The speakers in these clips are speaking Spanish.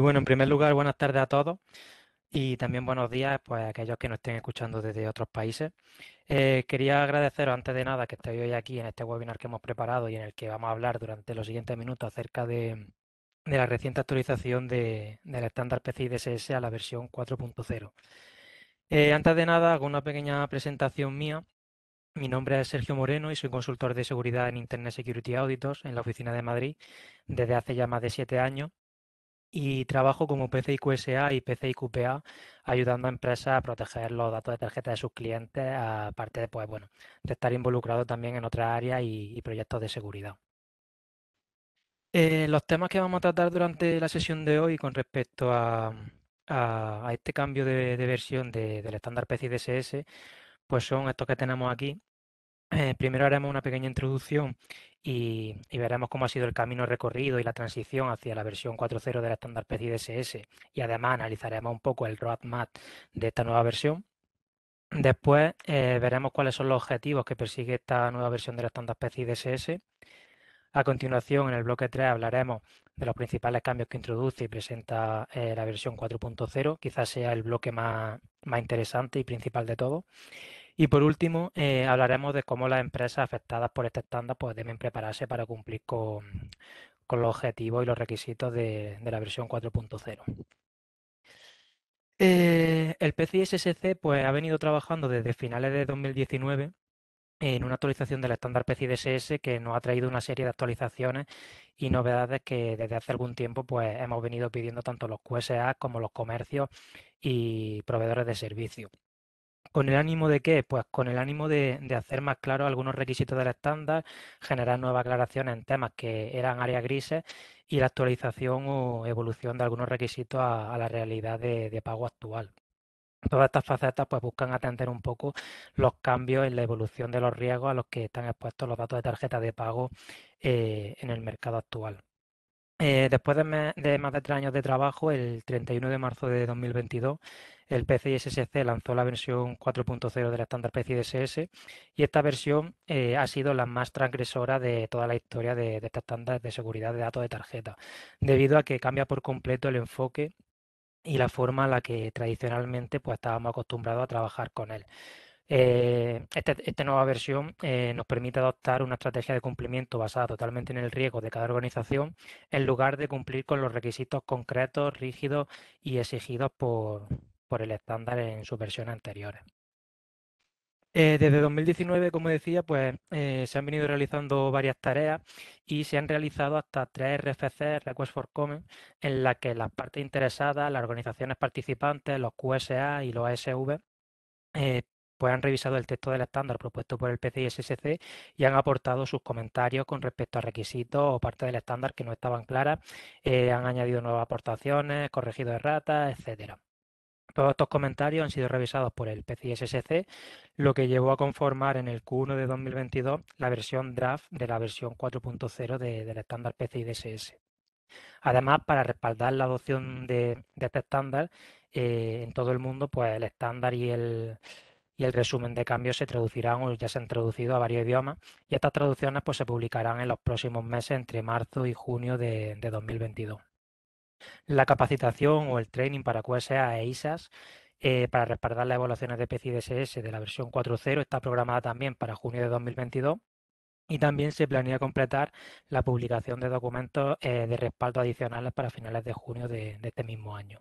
Bueno, en primer lugar, buenas tardes a todos y también buenos días pues, a aquellos que nos estén escuchando desde otros países. Eh, quería agradeceros antes de nada que estéis hoy aquí en este webinar que hemos preparado y en el que vamos a hablar durante los siguientes minutos acerca de, la reciente actualización de, del estándar PCI DSS a la versión 4.0. Eh, antes de nada, hago una pequeña presentación mía. Mi nombre es Sergio Moreno y soy consultor de seguridad en Internet Security Auditors en la oficina de Madrid desde hace ya más de siete años y trabajo como PCI-QSA y PCI-QPA, ayudando a empresas a proteger los datos de tarjeta de sus clientes, aparte de, pues, bueno, estar involucrado también en otras áreas y, proyectos de seguridad. Eh, los temas que vamos a tratar durante la sesión de hoy con respecto a, este cambio de, versión del estándar PCI DSS, pues son estos que tenemos aquí, eh, primero haremos una pequeña introducción y, veremos cómo ha sido el camino recorrido y la transición hacia la versión 4.0 de la estándar PCI DSS y además analizaremos un poco el roadmap de esta nueva versión. Después eh, veremos cuáles son los objetivos que persigue esta nueva versión de la estándar PCI DSS. A continuación, en el bloque 3 hablaremos de los principales cambios que introduce y presenta eh, la versión 4.0. Quizás sea el bloque más, más interesante y principal de todo. Y por último, eh, hablaremos de cómo las empresas afectadas por este estándar pues, deben prepararse para cumplir con, los objetivos y los requisitos de, la versión 4.0. Eh, el PCI-SSC pues, ha venido trabajando desde finales de 2019 en una actualización del estándar PCI-DSS que nos ha traído una serie de actualizaciones y novedades que desde hace algún tiempo pues, hemos venido pidiendo tanto los QSA como los comercios y proveedores de servicios. ¿Con el ánimo de qué? Pues con el ánimo de, hacer más claros algunos requisitos del estándar, generar nuevas aclaraciones en temas que eran áreas grises y la actualización o evolución de algunos requisitos a, la realidad de, pago actual. Todas estas facetas pues, buscan atender un poco los cambios en la evolución de los riesgos a los que están expuestos los datos de tarjeta de pago eh, en el mercado actual. Eh, después de, más de tres años de trabajo, el 31 de marzo de 2022, el PCI SSC lanzó la versión 4.0 la estándar PCI DSS y esta versión eh, ha sido la más transgresora de toda la historia de, de este estándar de seguridad de datos de tarjeta, debido a que cambia por completo el enfoque y la forma en la que tradicionalmente pues, estábamos acostumbrados a trabajar con él. Eh, este, esta nueva versión eh, nos permite adoptar una estrategia de cumplimiento basada totalmente en el riesgo de cada organización en lugar de cumplir con los requisitos concretos, rígidos y exigidos por, por el estándar en sus versiones anteriores. Eh, desde 2019, como decía, pues se han venido realizando varias tareas y se han realizado hasta tres RFC, Request for Common, en las que las partes interesadas, las organizaciones participantes, los QSA y los ASV, eh, pues han revisado el texto del estándar propuesto por el PCI SSC y han aportado sus comentarios con respecto a requisitos o partes del estándar que no estaban claras, eh, han añadido nuevas aportaciones, corregido erratas, etcétera. Todos estos comentarios han sido revisados por el PCI SSC, lo que llevó a conformar en el Q1 de 2022 la versión draft de la versión 4.0 del estándar PCI DSS. Además, para respaldar la adopción de, este estándar eh, en todo el mundo, pues el estándar y el, y el resumen de cambios se traducirán o ya se han traducido a varios idiomas y estas traducciones pues, se publicarán en los próximos meses entre marzo y junio de, 2022. La capacitación o el training para QSA e ISAS eh, para respaldar las evaluaciones de PCI DSS de la versión 4.0 está programada también para junio de 2022 y también se planea completar la publicación de documentos eh, de respaldo adicionales para finales de junio de, este mismo año.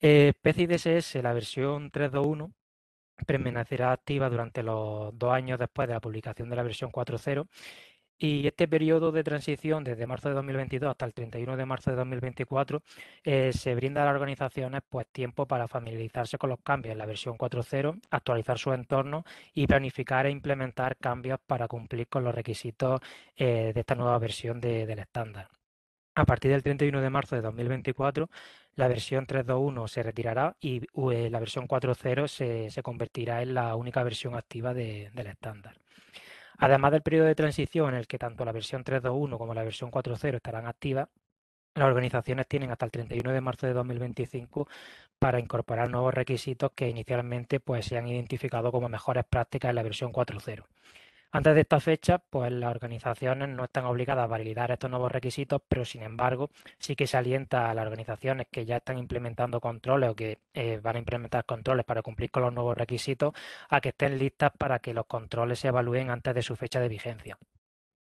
Eh, PCI la versión 3.2.1, permanecerá activa durante los dos años después de la publicación de la versión 4.0 y este periodo de transición desde marzo de 2022 hasta el 31 de marzo de 2024 eh, se brinda a las organizaciones pues, tiempo para familiarizarse con los cambios en la versión 4.0, actualizar su entorno y planificar e implementar cambios para cumplir con los requisitos eh, de esta nueva versión del estándar a partir del 31 de marzo de 2024, la versión 3.2.1 se retirará y eh, la versión 4.0 se, convertirá en la única versión activa del estándar. Además del periodo de transición en el que tanto la versión 3.2.1 como la versión 4.0 estarán activas, las organizaciones tienen hasta el 31 de marzo de 2025 para incorporar nuevos requisitos que inicialmente pues, se han identificado como mejores prácticas en la versión 4.0. Antes de esta fecha, pues las organizaciones no están obligadas a validar estos nuevos requisitos, pero sin embargo sí que se alienta a las organizaciones que ya están implementando controles o que eh, van a implementar controles para cumplir con los nuevos requisitos a que estén listas para que los controles se evalúen antes de su fecha de vigencia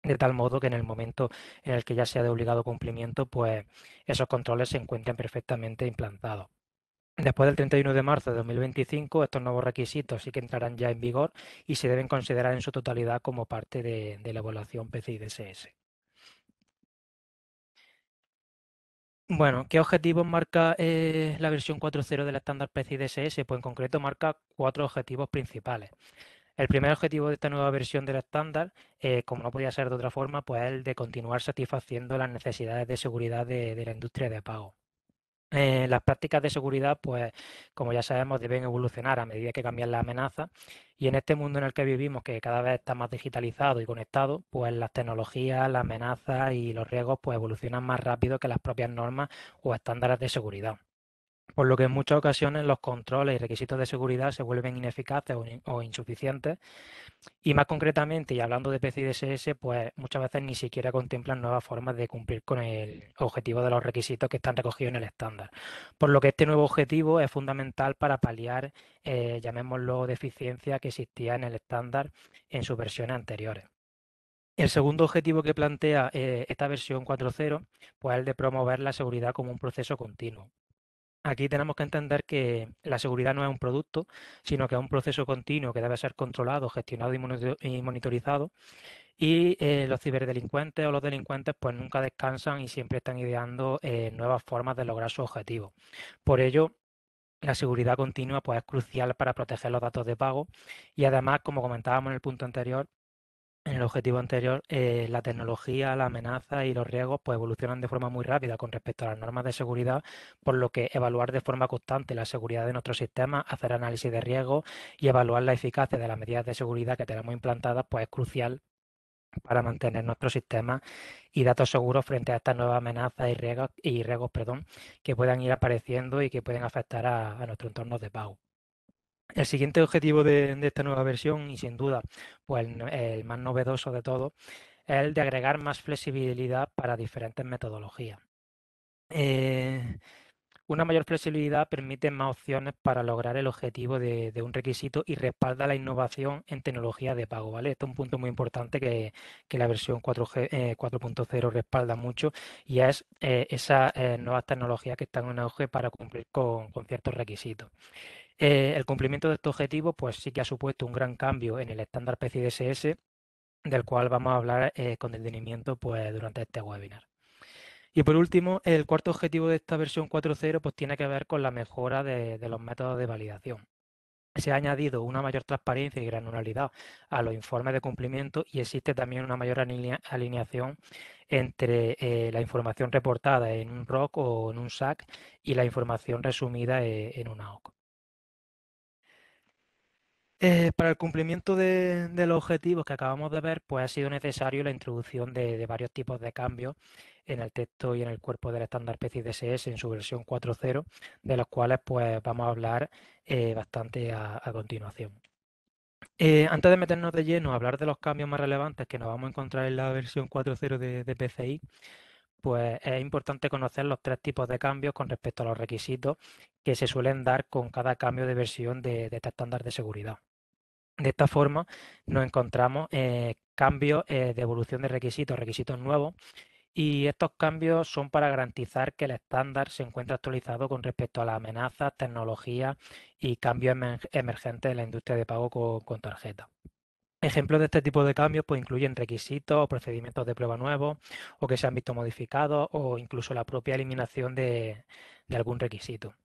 de tal modo que en el momento en el que ya sea de obligado cumplimiento, pues esos controles se encuentren perfectamente implantados. Después del 31 de marzo de 2025, estos nuevos requisitos sí que entrarán ya en vigor y se deben considerar en su totalidad como parte de, la evaluación PCI-DSS. Bueno, ¿qué objetivos marca eh, la versión 4.0 del estándar PCI-DSS? Pues en concreto marca cuatro objetivos principales. El primer objetivo de esta nueva versión del estándar, eh, como no podía ser de otra forma, pues es el de continuar satisfaciendo las necesidades de seguridad de, de la industria de pago. Eh, las prácticas de seguridad, pues, como ya sabemos, deben evolucionar a medida que cambian las amenazas. Y en este mundo en el que vivimos, que cada vez está más digitalizado y conectado, pues las tecnologías, las amenazas y los riesgos, pues evolucionan más rápido que las propias normas o estándares de seguridad por lo que en muchas ocasiones los controles y requisitos de seguridad se vuelven ineficaces o, insuficientes. Y más concretamente, y hablando de PC DSS, pues muchas veces ni siquiera contemplan nuevas formas de cumplir con el objetivo de los requisitos que están recogidos en el estándar. Por lo que este nuevo objetivo es fundamental para paliar, eh, llamémoslo, deficiencia que existía en el estándar en sus versiones anteriores. El segundo objetivo que plantea eh, esta versión 4.0 pues es el de promover la seguridad como un proceso continuo, Aquí tenemos que entender que la seguridad no es un producto, sino que es un proceso continuo que debe ser controlado, gestionado y monitorizado. Y eh, los ciberdelincuentes o los delincuentes pues nunca descansan y siempre están ideando eh, nuevas formas de lograr su objetivo. Por ello, la seguridad continua pues, es crucial para proteger los datos de pago y además, como comentábamos en el punto anterior, en el objetivo anterior, eh, la tecnología, la amenaza y los riesgos pues, evolucionan de forma muy rápida con respecto a las normas de seguridad, por lo que evaluar de forma constante la seguridad de nuestro sistema, hacer análisis de riesgos y evaluar la eficacia de las medidas de seguridad que tenemos implantadas pues, es crucial para mantener nuestro sistema y datos seguros frente a estas nuevas amenazas y riesgos, y riesgos perdón, que puedan ir apareciendo y que pueden afectar a, a nuestro entorno de pago. El siguiente objetivo de, esta nueva versión, y sin duda, pues el, más novedoso de todo, es el de agregar más flexibilidad para diferentes metodologías. Eh, una mayor flexibilidad permite más opciones para lograr el objetivo de, un requisito y respalda la innovación en tecnología de pago. ¿vale? es un punto muy importante que, la versión 4.0 eh, respalda mucho y es eh, esas nuevas tecnologías que están en auge para cumplir con ciertos requisitos. Eh, el cumplimiento de este objetivo pues sí que ha supuesto un gran cambio en el estándar PCDSS, del cual vamos a hablar eh, con detenimiento pues, durante este webinar. Y por último, el cuarto objetivo de esta versión 4.0 pues, tiene que ver con la mejora de, los métodos de validación se ha añadido una mayor transparencia y granularidad a los informes de cumplimiento y existe también una mayor alineación entre eh, la información reportada en un ROC o en un SAC y la información resumida en una OC. Eh, para el cumplimiento de, los objetivos que acabamos de ver, pues ha sido necesario la introducción de, varios tipos de cambios en el texto y en el cuerpo del estándar PCI DSS en su versión 4.0, de los cuales pues vamos a hablar eh, bastante a, continuación. Eh, antes de meternos de lleno a hablar de los cambios más relevantes que nos vamos a encontrar en la versión 4.0 de, PCI, pues es importante conocer los tres tipos de cambios con respecto a los requisitos que se suelen dar con cada cambio de versión de, de este estándar de seguridad. De esta forma nos encontramos eh, cambios eh, de evolución de requisitos, requisitos nuevos, y estos cambios son para garantizar que el estándar se encuentra actualizado con respecto a las amenazas, tecnologías y cambios emergentes en la industria de pago con, tarjeta. Ejemplos de este tipo de cambios pues, incluyen requisitos o procedimientos de prueba nuevos o que se han visto modificados o incluso la propia eliminación de algún requisito.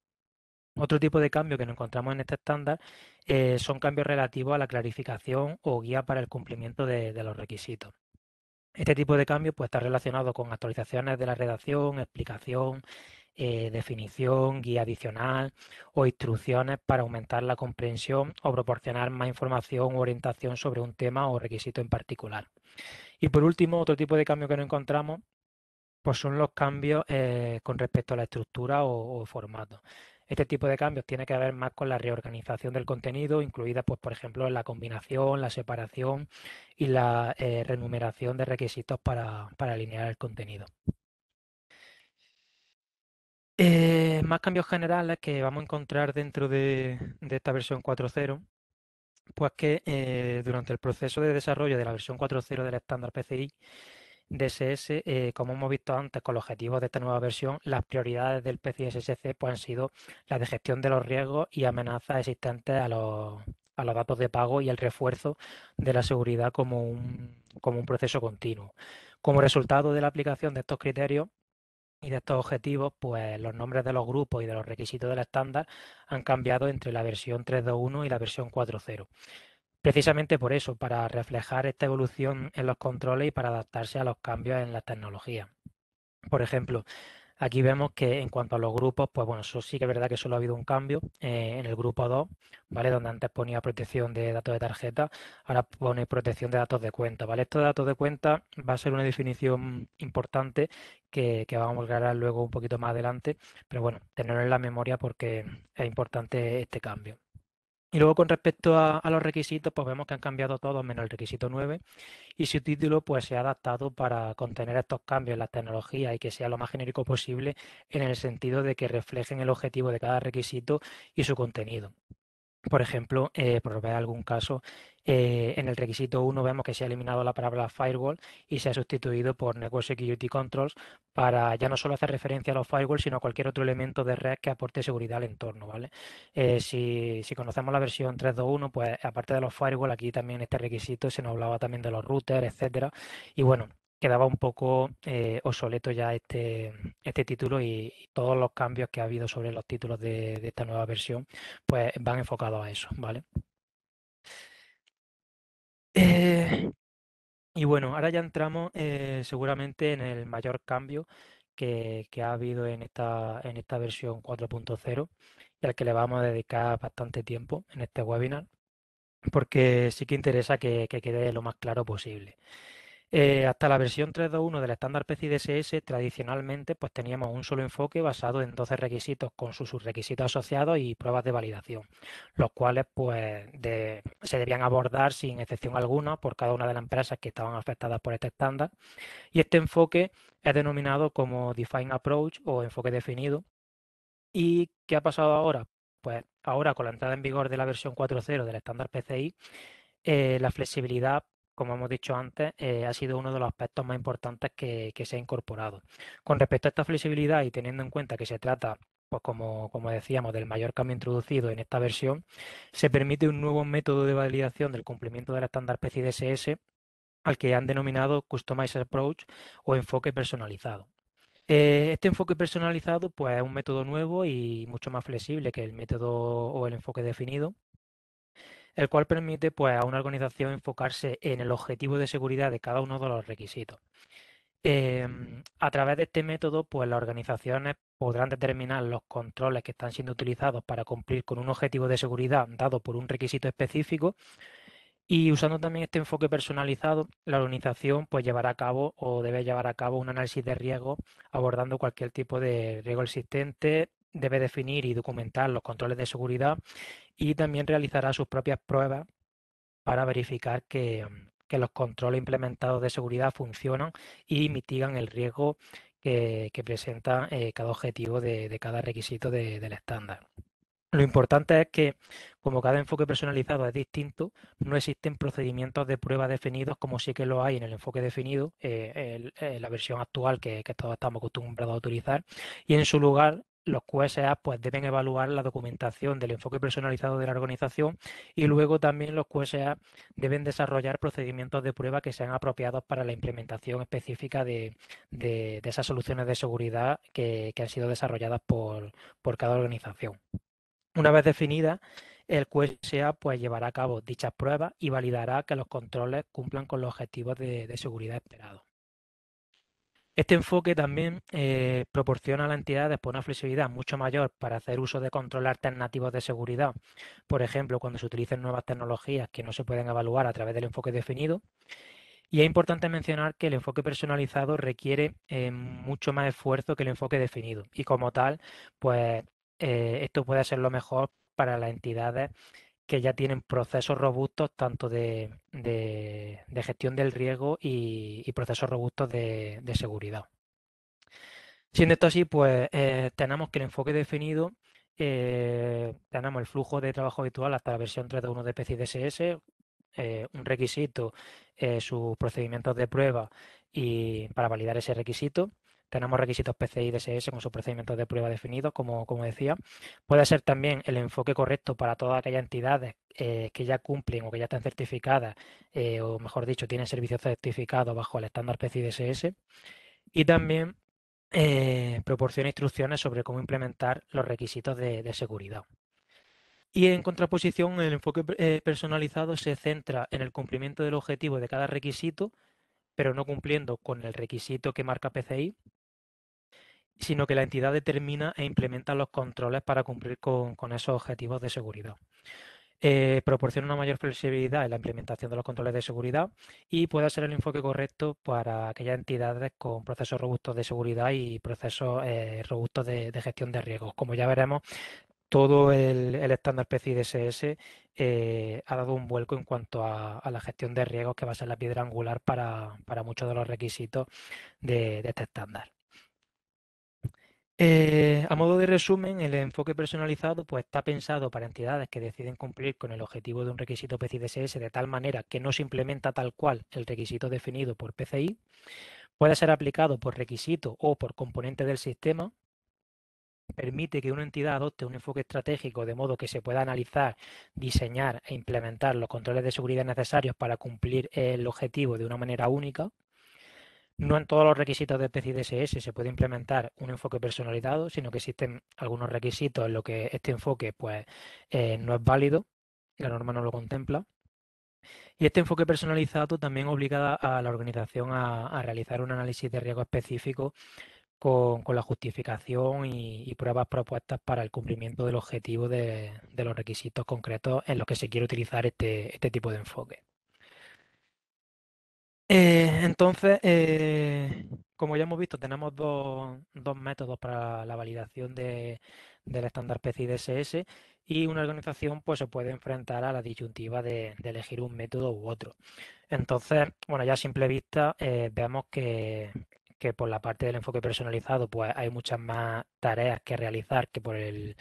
Otro tipo de cambio que nos encontramos en este estándar eh, son cambios relativos a la clarificación o guía para el cumplimiento de, los requisitos. Este tipo de cambio puede estar relacionado con actualizaciones de la redacción, explicación, eh, definición, guía adicional o instrucciones para aumentar la comprensión o proporcionar más información o orientación sobre un tema o requisito en particular. Y por último, otro tipo de cambio que no encontramos pues son los cambios eh, con respecto a la estructura o formato. Este tipo de cambios tiene que ver más con la reorganización del contenido, incluida, pues, por ejemplo, la combinación, la separación y la eh, renumeración de requisitos para, alinear el contenido. Eh, más cambios generales que vamos a encontrar dentro de, esta versión 4.0, pues que eh, durante el proceso de desarrollo de la versión 4.0 del estándar PCI DSS, eh, como hemos visto antes con los objetivos de esta nueva versión, las prioridades del PCSSC pues, han sido la de gestión de los riesgos y amenazas existentes a los, datos de pago y el refuerzo de la seguridad como un, como un proceso continuo. Como resultado de la aplicación de estos criterios, y de estos objetivos, pues los nombres de los grupos y de los requisitos del estándar han cambiado entre la versión 3.2.1 y la versión 4.0 precisamente por eso, para reflejar esta evolución en los controles y para adaptarse a los cambios en las tecnologías. Por ejemplo, aquí vemos que en cuanto a los grupos, pues bueno, eso sí que es verdad que solo ha habido un cambio eh, en el grupo 2, ¿vale? Donde antes ponía protección de datos de tarjeta, ahora pone protección de datos de cuenta, ¿vale? de datos de cuenta va a ser una definición importante que, vamos a hablar luego un poquito más adelante, pero bueno, tenerlo en la memoria porque es importante este cambio. Y luego con respecto a, los requisitos, pues vemos que han cambiado todos menos el requisito 9 y su título pues se ha adaptado para contener estos cambios en las tecnologías y que sea lo más genérico posible en el sentido de que reflejen el objetivo de cada requisito y su contenido. Por ejemplo, eh, por ver algún caso, eh, en el requisito 1 vemos que se ha eliminado la palabra firewall y se ha sustituido por Network Security Controls para ya no solo hacer referencia a los firewalls, sino a cualquier otro elemento de red que aporte seguridad al entorno, ¿vale? Eh, si, conocemos la versión 3.2.1, pues aparte de los firewalls, aquí también este requisito se nos hablaba también de los routers, etcétera. Y bueno, quedaba un poco eh, obsoleto ya este, este, título y, todos los cambios que ha habido sobre los títulos de, esta nueva versión pues van enfocados a eso, ¿vale? Eh, y bueno, ahora ya entramos eh, seguramente en el mayor cambio que, ha habido en esta, en esta versión 4.0 y al que le vamos a dedicar bastante tiempo en este webinar, porque sí que interesa que quede lo más claro posible. Eh, hasta la versión 3.2.1 del estándar PCI DSS, tradicionalmente pues teníamos un solo enfoque basado en 12 requisitos con sus subrequisitos asociados y pruebas de validación, los cuales pues se debían abordar sin excepción alguna por cada una de las empresas que estaban afectadas por este estándar. Y este enfoque es denominado como Define Approach o enfoque definido. ¿Y qué ha pasado ahora? Pues ahora con la entrada en vigor de la versión 4.0 del estándar PCI, eh, la flexibilidad como hemos dicho antes, eh, ha sido uno de los aspectos más importantes que, se ha incorporado. Con respecto a esta flexibilidad y teniendo en cuenta que se trata, pues como, como decíamos, del mayor cambio introducido en esta versión, se permite un nuevo método de validación del cumplimiento del estándar PCDSS al que han denominado Customized Approach o enfoque personalizado. Eh, este enfoque personalizado pues, es un método nuevo y mucho más flexible que el método o el enfoque definido el cual permite pues, a una organización enfocarse en el objetivo de seguridad de cada uno de los requisitos. Em, a través de este método, pues las organizaciones podrán determinar los controles que están siendo utilizados para cumplir con un objetivo de seguridad dado por un requisito específico. Y usando también este enfoque personalizado, la organización pues llevará a cabo o debe llevar a cabo un análisis de riesgo abordando cualquier tipo de riesgo existente, debe definir y documentar los controles de seguridad y también realizará sus propias pruebas para verificar mm, que, los controles implementados de seguridad funcionan y mitigan el riesgo que, presenta eh, cada objetivo de, cada requisito del estándar. Lo importante es que, como cada enfoque personalizado es distinto, no existen procedimientos de prueba definidos como sí que lo hay en el enfoque definido, en eh, eh, la versión actual que, que, todos estamos acostumbrados a utilizar, y en su lugar los QSA pues deben evaluar la documentación del enfoque personalizado de la organización y luego también los QSA deben desarrollar procedimientos de prueba que sean apropiados para la implementación específica de, esas soluciones de seguridad que, han sido desarrolladas por, cada organización. Una vez definida, el QSA pues llevará a cabo dichas pruebas y validará que los controles cumplan con los objetivos de, de seguridad esperados. Este enfoque también eh, proporciona a las entidades una flexibilidad mucho mayor para hacer uso de control alternativos de seguridad, por ejemplo, cuando se utilicen nuevas tecnologías que no se pueden evaluar a través del enfoque definido. Y es importante mencionar que el enfoque personalizado requiere eh, mucho más esfuerzo que el enfoque definido. Y como tal, pues eh, esto puede ser lo mejor para las entidades que ya tienen procesos robustos tanto de, gestión del riesgo y, procesos robustos de, seguridad. Siendo esto así, pues eh, tenemos que el enfoque definido, eh, tenemos el flujo de trabajo habitual hasta la versión 3.1 de PCI DSS, eh, un requisito, sus procedimientos de prueba y para validar ese requisito tenemos requisitos PCI DSS con sus procedimientos de prueba definidos, como, como decía. Puede ser también el enfoque correcto para todas aquellas entidades eh, que ya cumplen o que ya están certificadas, eh, o mejor dicho, tienen servicios certificados bajo el estándar PCI DSS. Y también eh, proporciona instrucciones sobre cómo implementar los requisitos de, seguridad. Y en contraposición, el enfoque personalizado se centra en el cumplimiento del objetivo de cada requisito, pero no cumpliendo con el requisito que marca PCI, sino que la entidad determina e implementa los controles para cumplir con, esos objetivos de seguridad. Eh, proporciona una mayor flexibilidad en la implementación de los controles de seguridad y puede ser el enfoque correcto para aquellas entidades con procesos robustos de seguridad y procesos eh, robustos de, gestión de riesgos. Como ya veremos, todo el, estándar PCI DSS eh, ha dado un vuelco en cuanto a, la gestión de riesgos, que va a ser la piedra angular para, muchos de los requisitos de este estándar. Eh, a modo de resumen, el enfoque personalizado pues, está pensado para entidades que deciden cumplir con el objetivo de un requisito PCI-DSS de tal manera que no se implementa tal cual el requisito definido por PCI. Puede ser aplicado por requisito o por componente del sistema. Permite que una entidad adopte un enfoque estratégico de modo que se pueda analizar, diseñar e implementar los controles de seguridad necesarios para cumplir el objetivo de una manera única. No en todos los requisitos de PCI DSS se puede implementar un enfoque personalizado, sino que existen algunos requisitos en los que este enfoque pues, eh, no es válido, la norma no lo contempla. Y este enfoque personalizado también obliga a la organización a, realizar un análisis de riesgo específico con, la justificación y, pruebas propuestas para el cumplimiento del objetivo de, los requisitos concretos en los que se quiere utilizar este, este tipo de enfoque. Eh, entonces, eh, como ya hemos visto, tenemos dos, métodos para la validación del estándar PCI DSS y una organización pues, se puede enfrentar a la disyuntiva de, elegir un método u otro. Entonces, bueno, ya a simple vista eh, vemos que, que por la parte del enfoque personalizado pues hay muchas más tareas que realizar que por, el,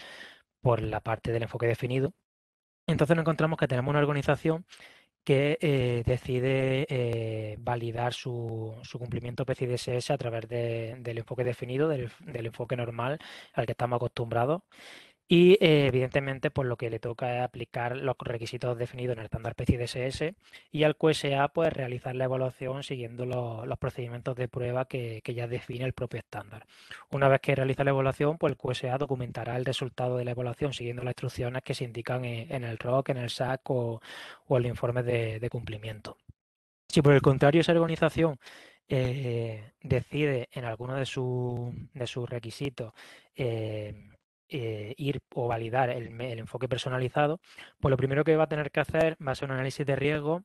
por la parte del enfoque definido. Entonces nos encontramos que tenemos una organización que eh, decide eh, validar su, su, cumplimiento PCDSS a través del enfoque definido, del, del, enfoque normal al que estamos acostumbrados y eh, evidentemente, pues lo que le toca es aplicar los requisitos definidos en el estándar PCI DSS y al QSA, pues realizar la evaluación siguiendo los, procedimientos de prueba que, ya define el propio estándar. Una vez que realiza la evaluación, pues el QSA documentará el resultado de la evaluación siguiendo las instrucciones que se indican en, el ROC, en el SAC o, el informe de, cumplimiento. Si por el contrario esa organización eh, decide en alguno de, de sus requisitos eh, eh, ir o validar el, enfoque personalizado, pues lo primero que va a tener que hacer va a ser un análisis de riesgo,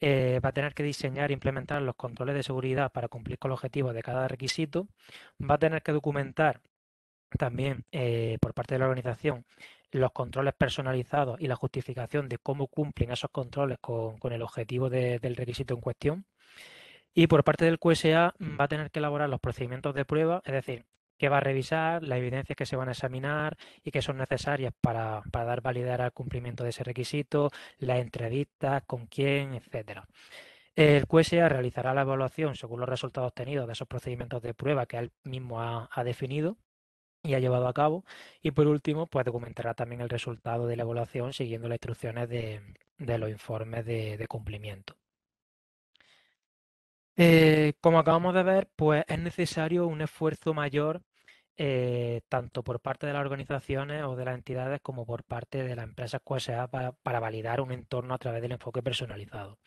eh, va a tener que diseñar e implementar los controles de seguridad para cumplir con el objetivo de cada requisito, va a tener que documentar también eh, por parte de la organización los controles personalizados y la justificación de cómo cumplen esos controles con, el objetivo del requisito en cuestión. Y por parte del QSA va a tener que elaborar los procedimientos de prueba, es decir, que va a revisar, las evidencias que se van a examinar y que son necesarias para, dar validar al cumplimiento de ese requisito, las entrevistas, con quién, etcétera. El QSA realizará la evaluación según los resultados obtenidos de esos procedimientos de prueba que él mismo ha, definido y ha llevado a cabo. Y por último, pues documentará también el resultado de la evaluación siguiendo las instrucciones de, los informes de cumplimiento. Eh, como acabamos de ver, pues es necesario un esfuerzo mayor eh, tanto por parte de las organizaciones o de las entidades como por parte de las empresas QSA para, validar un entorno a través del enfoque personalizado.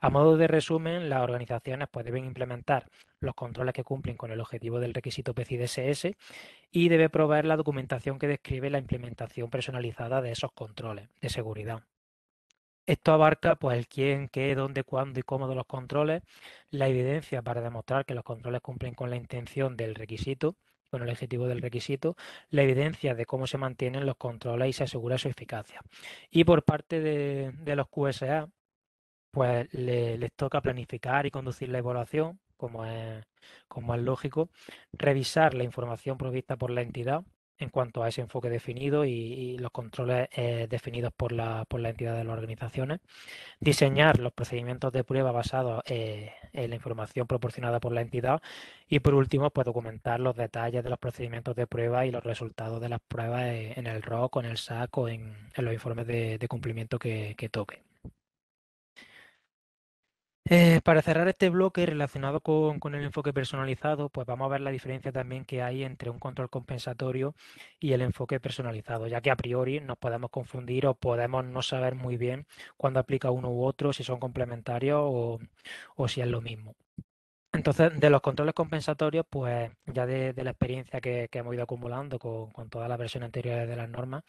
A modo de resumen, las organizaciones pues, deben implementar los controles que cumplen con el objetivo del requisito PCDSS y debe proveer la documentación que describe la implementación personalizada de esos controles de seguridad. Esto abarca pues el quién, qué, dónde, cuándo y cómo de los controles, la evidencia para demostrar que los controles cumplen con la intención del requisito, con el objetivo del requisito, la evidencia de cómo se mantienen los controles y se asegura su eficacia. Y por parte de, los QSA, pues les toca planificar y conducir la evaluación, como como es lógico, revisar la información provista por la entidad en cuanto a ese enfoque definido y, los controles eh, definidos por la, por la entidad de las organizaciones, diseñar los procedimientos de prueba basados eh, en la información proporcionada por la entidad y por último, pues documentar los detalles de los procedimientos de prueba y los resultados de las pruebas eh, en el ROC, en el SAC o en, los informes de, cumplimiento que, que toque. Eh, para cerrar este bloque relacionado con, el enfoque personalizado, pues vamos a ver la diferencia también que hay entre un control compensatorio y el enfoque personalizado, ya que a priori nos podemos confundir o podemos no saber muy bien cuándo aplica uno u otro, si son complementarios o si es lo mismo. Entonces, de los controles compensatorios, pues ya de, la experiencia que, hemos ido acumulando con, con todas las versiones anteriores de las normas,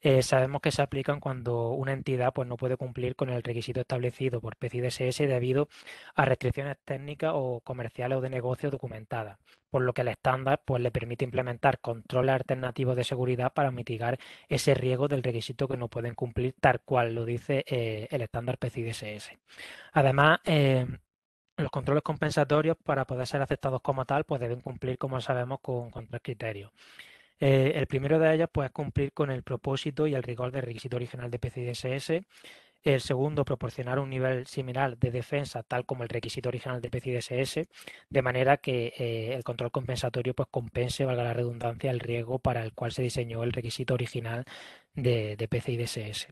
eh, sabemos que se aplican cuando una entidad pues, no puede cumplir con el requisito establecido por PCI-DSS debido a restricciones técnicas o comerciales o de negocio documentadas, por lo que el estándar pues, le permite implementar controles alternativos de seguridad para mitigar ese riesgo del requisito que no pueden cumplir tal cual lo dice eh, el estándar PCI-DSS. Además, eh, los controles compensatorios, para poder ser aceptados como tal, pues deben cumplir, como sabemos, con, tres criterios. Eh, el primero de ellos, pues, es cumplir con el propósito y el rigor del requisito original de PCI-DSS. El segundo, proporcionar un nivel similar de defensa, tal como el requisito original de PCI-DSS, de manera que eh, el control compensatorio pues, compense, valga la redundancia, el riesgo para el cual se diseñó el requisito original de, de PCI-DSS.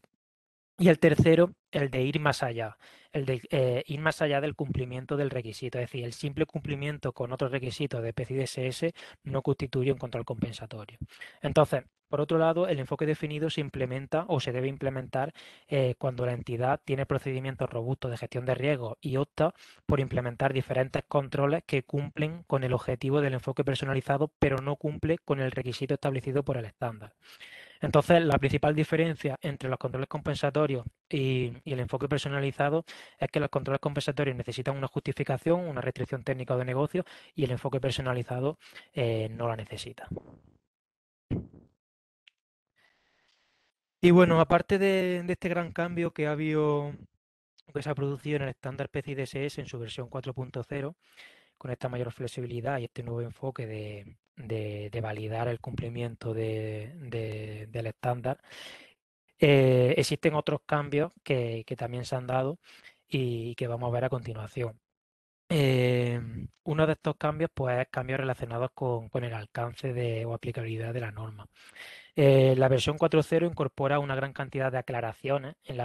Y el tercero, el de ir más allá, el de eh, ir más allá del cumplimiento del requisito. Es decir, el simple cumplimiento con otros requisitos de PCDSS no constituye un control compensatorio. Entonces, por otro lado, el enfoque definido se implementa o se debe implementar eh, cuando la entidad tiene procedimientos robustos de gestión de riesgos y opta por implementar diferentes controles que cumplen con el objetivo del enfoque personalizado, pero no cumple con el requisito establecido por el estándar. Entonces, la principal diferencia entre los controles compensatorios y, el enfoque personalizado es que los controles compensatorios necesitan una justificación, una restricción técnica o de negocio y el enfoque personalizado eh, no la necesita. Y bueno, aparte de, este gran cambio que ha habido que se ha producido en el estándar PCI DSS en su versión 4.0, con esta mayor flexibilidad y este nuevo enfoque de, validar el cumplimiento de, del estándar, eh, existen otros cambios que, que, también se han dado y que vamos a ver a continuación. Em, uno de estos cambios pues, es cambios relacionados con, el alcance de, o aplicabilidad de la norma. Eh, la versión 4.0 incorpora una gran cantidad de aclaraciones en la,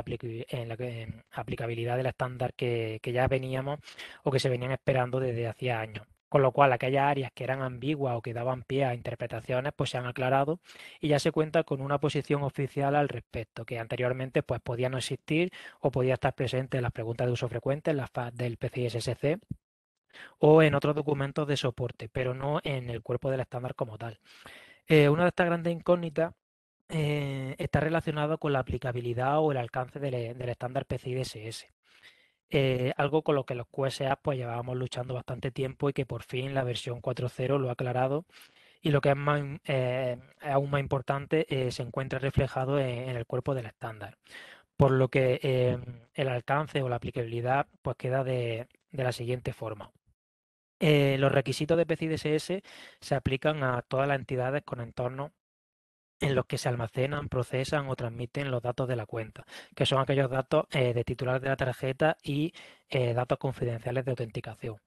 aplicabilidad del estándar que, ya veníamos o que se venían esperando desde hacía años con lo cual aquellas áreas que eran ambiguas o que daban pie a interpretaciones pues se han aclarado y ya se cuenta con una posición oficial al respecto, que anteriormente pues podía no existir o podía estar presente en las preguntas de uso frecuente, en la del pci o en otros documentos de soporte, pero no en el cuerpo del estándar como tal. Eh, una de estas grandes incógnitas eh, está relacionada con la aplicabilidad o el alcance del, estándar PCI eh, algo con lo que los QSA pues llevábamos luchando bastante tiempo y que por fin la versión 4.0 lo ha aclarado y lo que es, eh, aún más importante eh, se encuentra reflejado e-, en, el cuerpo del estándar, por lo que el alcance o la aplicabilidad pues queda de, la siguiente forma. los requisitos de PCI DSS se aplican a todas las entidades con entorno en los que se almacenan, procesan o transmiten los datos de la cuenta, que son aquellos datos eh, de titular de la tarjeta y eh, datos confidenciales de autenticación.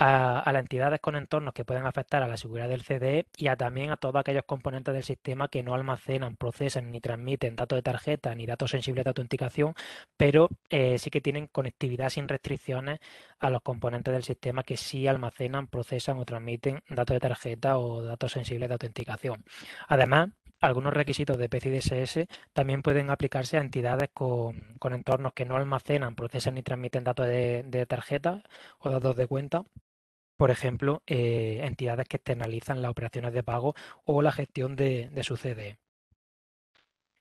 A, las entidades con entornos que pueden afectar a la seguridad del CDE y también a todos aquellos componentes del sistema que no almacenan, procesan ni transmiten datos de tarjeta ni datos sensibles de autenticación, pero eh, sí que tienen conectividad sin restricciones a los componentes del sistema que sí almacenan, procesan o transmiten datos de tarjeta o datos sensibles de autenticación. Además, algunos requisitos de PCI DSS también pueden aplicarse a entidades con, entornos que no almacenan, procesan ni transmiten datos de, tarjeta o datos de cuenta. Por ejemplo, eh, entidades que externalizan las operaciones de pago o la gestión de, de su CDE.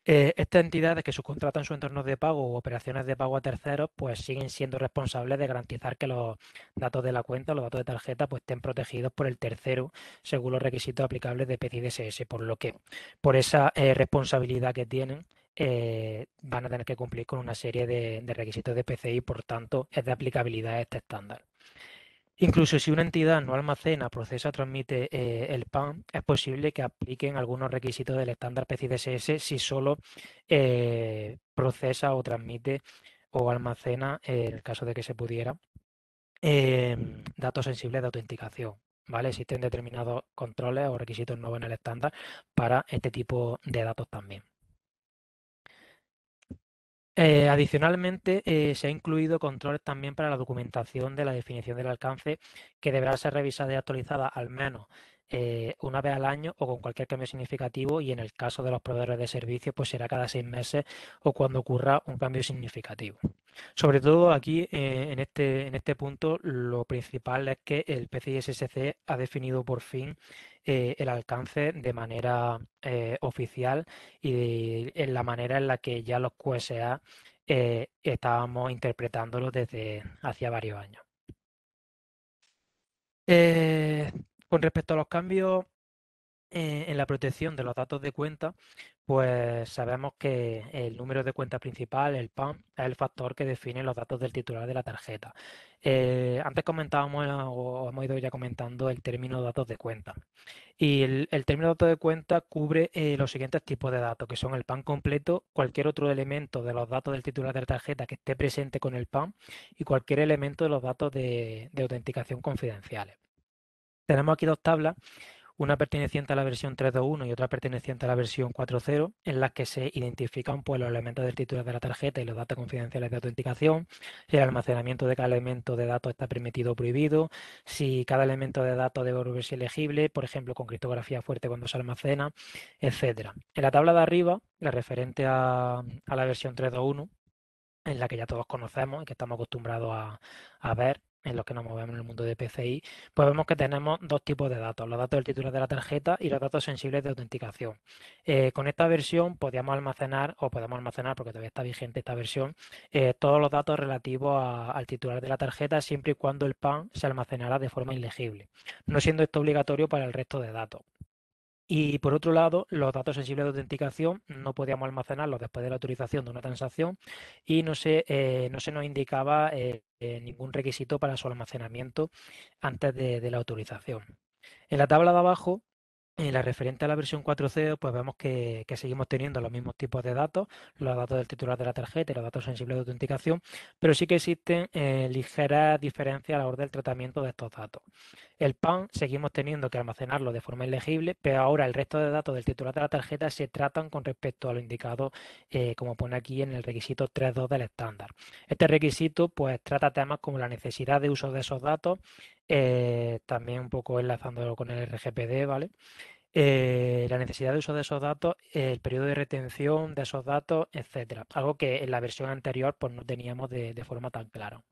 Eh, estas entidades que subcontratan su entorno de pago u operaciones de pago a terceros, pues siguen siendo responsables de garantizar que los datos de la cuenta, los datos de tarjeta, pues estén protegidos por el tercero según los requisitos aplicables de PCI DSS, por lo que por esa eh, responsabilidad que tienen eh, van a tener que cumplir con una serie de, requisitos de PCI, por tanto es de aplicabilidad este estándar. Incluso si una entidad no almacena, procesa o transmite eh, el PAN, es posible que apliquen algunos requisitos del estándar PCI DSS si solo eh, procesa o transmite o almacena, eh, en el caso de que se pudiera, em, datos sensibles de autenticación. ¿vale? Existen determinados controles o requisitos nuevos en el estándar para este tipo de datos también. Eh, adicionalmente, eh, se ha incluido controles también para la documentación de la definición del alcance, que deberá ser revisada y actualizada al menos eh, una vez al año o con cualquier cambio significativo y en el caso de los proveedores de servicios, pues será cada seis meses o cuando ocurra un cambio significativo. Sobre todo aquí, eh, este, en, este, punto, lo principal es que el PCI ha definido por fin eh, el alcance de manera eh, oficial y en la manera en la que ya los QSA estábamos interpretándolo desde hacía varios años. con respecto a los cambios eh, en la protección de los datos de cuenta, pues sabemos que el número de cuenta principal, el PAN, es el factor que define los datos del titular de la tarjeta. Eh, antes comentábamos eh, o hemos ido ya comentando el término datos de cuenta. Y el, término datos de cuenta cubre los siguientes tipos de datos, que son el PAN completo, cualquier otro elemento de los datos del titular de la tarjeta que esté presente con el PAN y cualquier elemento de los datos de autenticación confidenciales. Tenemos aquí dos tablas una perteneciente a la versión 3.2.1 y otra perteneciente a la versión 4.0, en las que se identifican pues, los elementos del título de la tarjeta y los datos confidenciales de autenticación, si el almacenamiento de cada elemento de datos está permitido o prohibido, si cada elemento de datos debe volverse elegible, por ejemplo, con criptografía fuerte cuando se almacena, etcétera. En la tabla de arriba, la referente a, la versión 3.2.1, en la que ya todos conocemos y que estamos acostumbrados a ver, en los que nos movemos en el mundo de PCI, pues vemos que tenemos dos tipos de datos, los datos del titular de la tarjeta y los datos sensibles de autenticación. Eh, con esta versión podíamos almacenar, o podemos almacenar porque todavía está vigente esta versión, eh, todos los datos relativos al titular de la tarjeta siempre y cuando el PAN se almacenara de forma ilegible, no siendo esto obligatorio para el resto de datos. Y por otro lado, los datos sensibles de autenticación no podíamos almacenarlos después de la autorización de una transacción y no se, eh, no nos indicaba eh, eh, ningún requisito para su almacenamiento antes de la autorización. En la tabla de abajo en la referente a la versión 4.0, pues vemos que, seguimos teniendo los mismos tipos de datos, los datos del titular de la tarjeta y los datos sensibles de autenticación, pero sí que existen eh, ligeras diferencias a la hora del tratamiento de estos datos. El PAN seguimos teniendo que almacenarlo de forma ilegible, pero ahora el resto de datos del titular de la tarjeta se tratan con respecto a lo indicado, eh, como pone aquí en el requisito 3.2 del estándar. Este requisito pues trata temas como la necesidad de uso de esos datos, eh, también un poco enlazándolo con el RGPD, ¿vale? Eh, la necesidad de uso de esos datos, el periodo de retención de esos datos, etcétera. Algo que en la versión anterior pues, no teníamos de, de forma tan clara.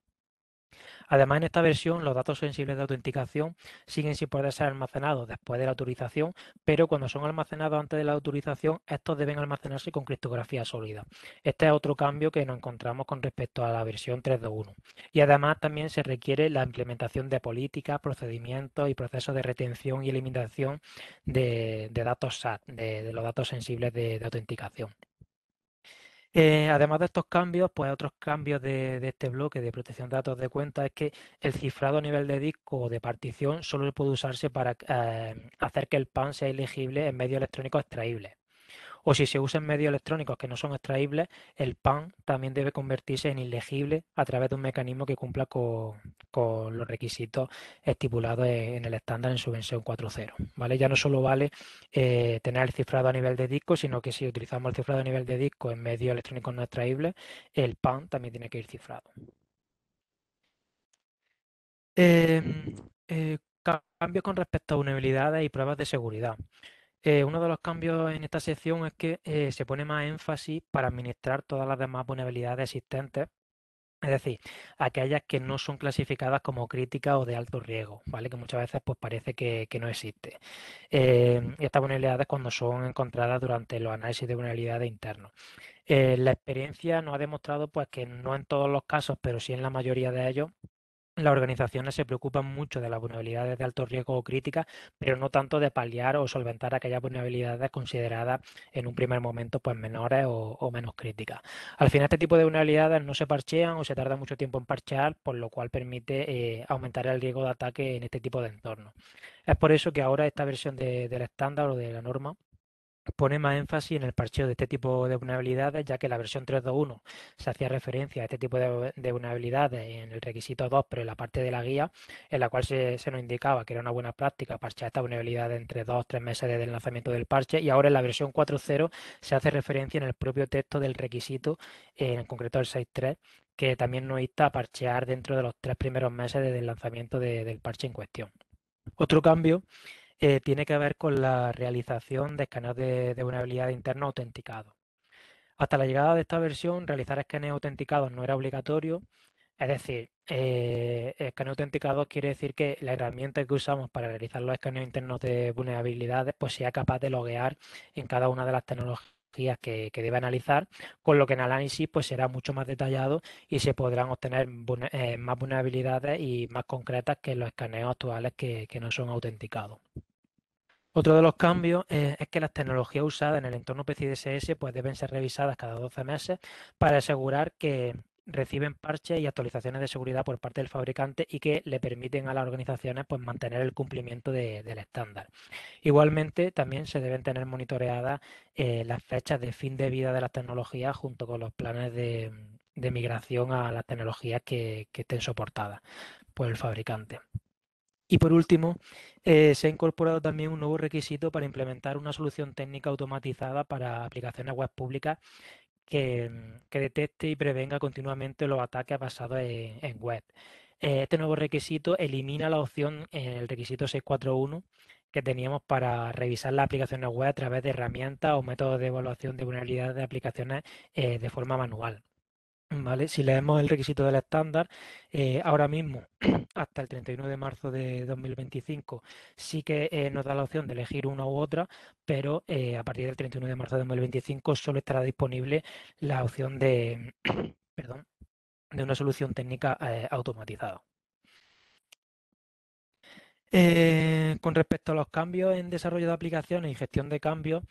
Además, en esta versión, los datos sensibles de autenticación siguen sin poder ser almacenados después de la autorización, pero cuando son almacenados antes de la autorización, estos deben almacenarse con criptografía sólida. Este es otro cambio que nos encontramos con respecto a la versión 3.2.1. Y además también se requiere la implementación de políticas, procedimientos y procesos de retención y eliminación de, datos SAT, de, los datos sensibles de autenticación. Eh, además de estos cambios, pues otros cambios de, este bloque de protección de datos de cuenta es que el cifrado a nivel de disco o de partición solo puede usarse para eh, hacer que el PAN sea elegible en medios electrónicos extraíbles o si se usan medios electrónicos que no son extraíbles, el PAN también debe convertirse en ilegible a través de un mecanismo que cumpla con, los requisitos estipulados en el estándar en su versión 4.0. ¿vale? Ya no solo vale eh, tener el cifrado a nivel de disco, sino que si utilizamos el cifrado a nivel de disco en medios electrónicos no extraíbles, el PAN también tiene que ir cifrado. Eh, eh, cambios con respecto a vulnerabilidades y pruebas de seguridad. Eh, uno de los cambios en esta sección es que eh, se pone más énfasis para administrar todas las demás vulnerabilidades existentes, es decir, aquellas que no son clasificadas como críticas o de alto riesgo, ¿vale? Que muchas veces pues, parece que, no existe. Em, estas vulnerabilidades cuando son encontradas durante los análisis de vulnerabilidades internos. Eh, la experiencia nos ha demostrado pues, que no en todos los casos, pero sí en la mayoría de ellos, las organizaciones se preocupan mucho de las vulnerabilidades de alto riesgo o críticas, pero no tanto de paliar o solventar aquellas vulnerabilidades consideradas en un primer momento pues menores o, menos críticas. Al final este tipo de vulnerabilidades no se parchean o se tarda mucho tiempo en parchear, por lo cual permite eh, aumentar el riesgo de ataque en este tipo de entornos. Es por eso que ahora esta versión del estándar o de la norma pone más énfasis en el parcheo de este tipo de vulnerabilidades, ya que la versión 3.2.1 se hacía referencia a este tipo de, vulnerabilidades en el requisito 2, pero en la parte de la guía, en la cual se, nos indicaba que era una buena práctica parchear esta vulnerabilidad entre 2 tres meses desde el lanzamiento del parche, y ahora en la versión 4.0 se hace referencia en el propio texto del requisito, en concreto el 6.3, que también nos insta a parchear dentro de los tres primeros meses desde el lanzamiento del parche en cuestión. Otro cambio eh, tiene que ver con la realización de escaneos de, vulnerabilidad interna autenticados. Hasta la llegada de esta versión, realizar escaneos autenticados no era obligatorio, es decir, eh, escaneo autenticado quiere decir que la herramienta que usamos para realizar los escaneos internos de vulnerabilidades pues sea capaz de loguear en cada una de las tecnologías que, debe analizar, con lo que en análisis pues será mucho más detallado y se podrán obtener eh, más vulnerabilidades y más concretas que los escaneos actuales que, no son autenticados. Otro de los cambios eh, es que las tecnologías usadas en el entorno PCDSS dss pues, deben ser revisadas cada 12 meses para asegurar que, reciben parches y actualizaciones de seguridad por parte del fabricante y que le permiten a las organizaciones pues, mantener el cumplimiento del estándar. Igualmente, también se deben tener monitoreadas eh, las fechas de fin de vida de las tecnologías junto con los planes de, migración a las tecnologías que, estén soportadas por el fabricante. Y por último, eh, se ha incorporado también un nuevo requisito para implementar una solución técnica automatizada para aplicaciones web públicas Mm, que, detecte y prevenga continuamente los ataques basados en, web. Eh, este nuevo requisito elimina la opción, eh, el requisito 641, que teníamos para revisar las aplicaciones web a través de herramientas o métodos de evaluación de vulnerabilidad de aplicaciones eh, de forma manual. Si leemos el requisito del estándar, eh, ahora mismo, hasta el 31 de marzo de 2025, sí que eh, nos da la opción de elegir una u otra, pero eh, a partir del 31 de marzo de 2025 solo estará disponible la opción de, una solución técnica automatizada. con respecto a los cambios en desarrollo de aplicaciones y gestión de cambios,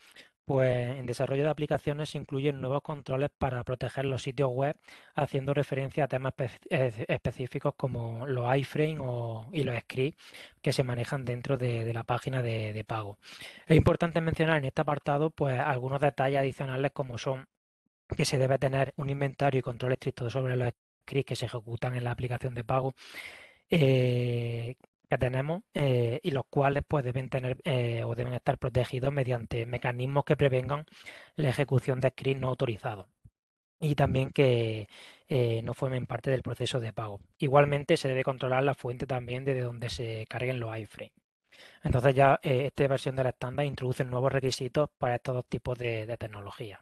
pues en desarrollo de aplicaciones se incluyen nuevos controles para proteger los sitios web haciendo referencia a temas específicos como los iframe o, y los scripts que se manejan dentro de, la página de, pago. Es importante mencionar en este apartado pues, algunos detalles adicionales como son que se debe tener un inventario y control estricto sobre los scripts que se ejecutan en la aplicación de pago, eh, que tenemos eh, y los cuales pues deben tener eh, o deben estar protegidos mediante mecanismos que prevengan la ejecución de script no autorizados y también que eh, no formen parte del proceso de pago. Igualmente se debe controlar la fuente también desde donde se carguen los iframes. Entonces ya esta versión de la estándar introduce nuevos requisitos para estos dos tipos de, de tecnología.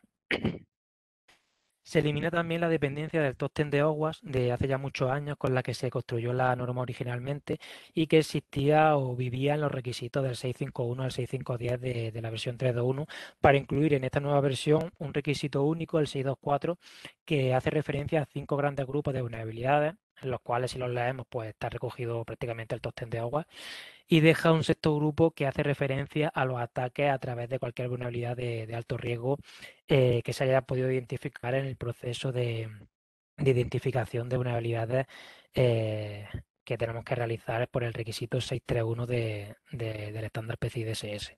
Se elimina también la dependencia del token de Aguas, de hace ya muchos años con la que se construyó la norma originalmente y que existía o vivía en los requisitos del 651 al 6510 de la versión 321 para incluir en esta nueva versión un requisito único, el 624, que hace referencia a cinco grandes grupos de vulnerabilidades los cuales si los leemos pues está recogido prácticamente el tostén de agua y deja un sexto grupo que hace referencia a los ataques a través de cualquier vulnerabilidad de, alto riesgo eh, que se haya podido identificar en el proceso de, identificación de vulnerabilidades eh, que tenemos que realizar por el requisito 631 del estándar PCI DSS.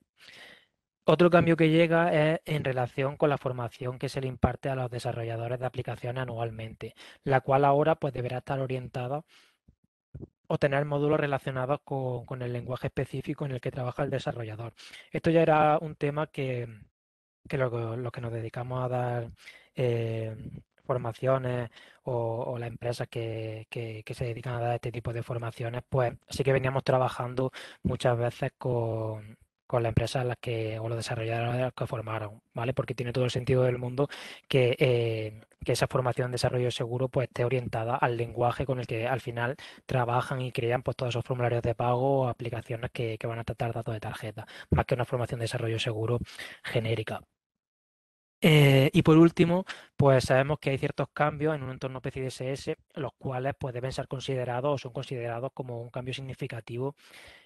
Otro cambio que llega es en relación con la formación que se le imparte a los desarrolladores de aplicaciones anualmente, la cual ahora pues deberá estar orientada o tener módulos relacionados con, el lenguaje específico en el que trabaja el desarrollador. Esto ya era un tema que, los lo que nos dedicamos a dar eh, formaciones o, las empresas que, se dedican a dar este tipo de formaciones, pues sí que veníamos trabajando muchas veces con, con la empresa las que, o los desarrolladores que formaron, ¿vale? Porque tiene todo el sentido del mundo que, eh, esa formación de desarrollo seguro pues esté orientada al lenguaje con el que al final trabajan y crean pues todos esos formularios de pago o aplicaciones que, que van a tratar datos de tarjeta, más que una formación de desarrollo seguro genérica. Eh, y por último, pues sabemos que hay ciertos cambios en un entorno PCDSS, los cuales pues, deben ser considerados o son considerados como un cambio significativo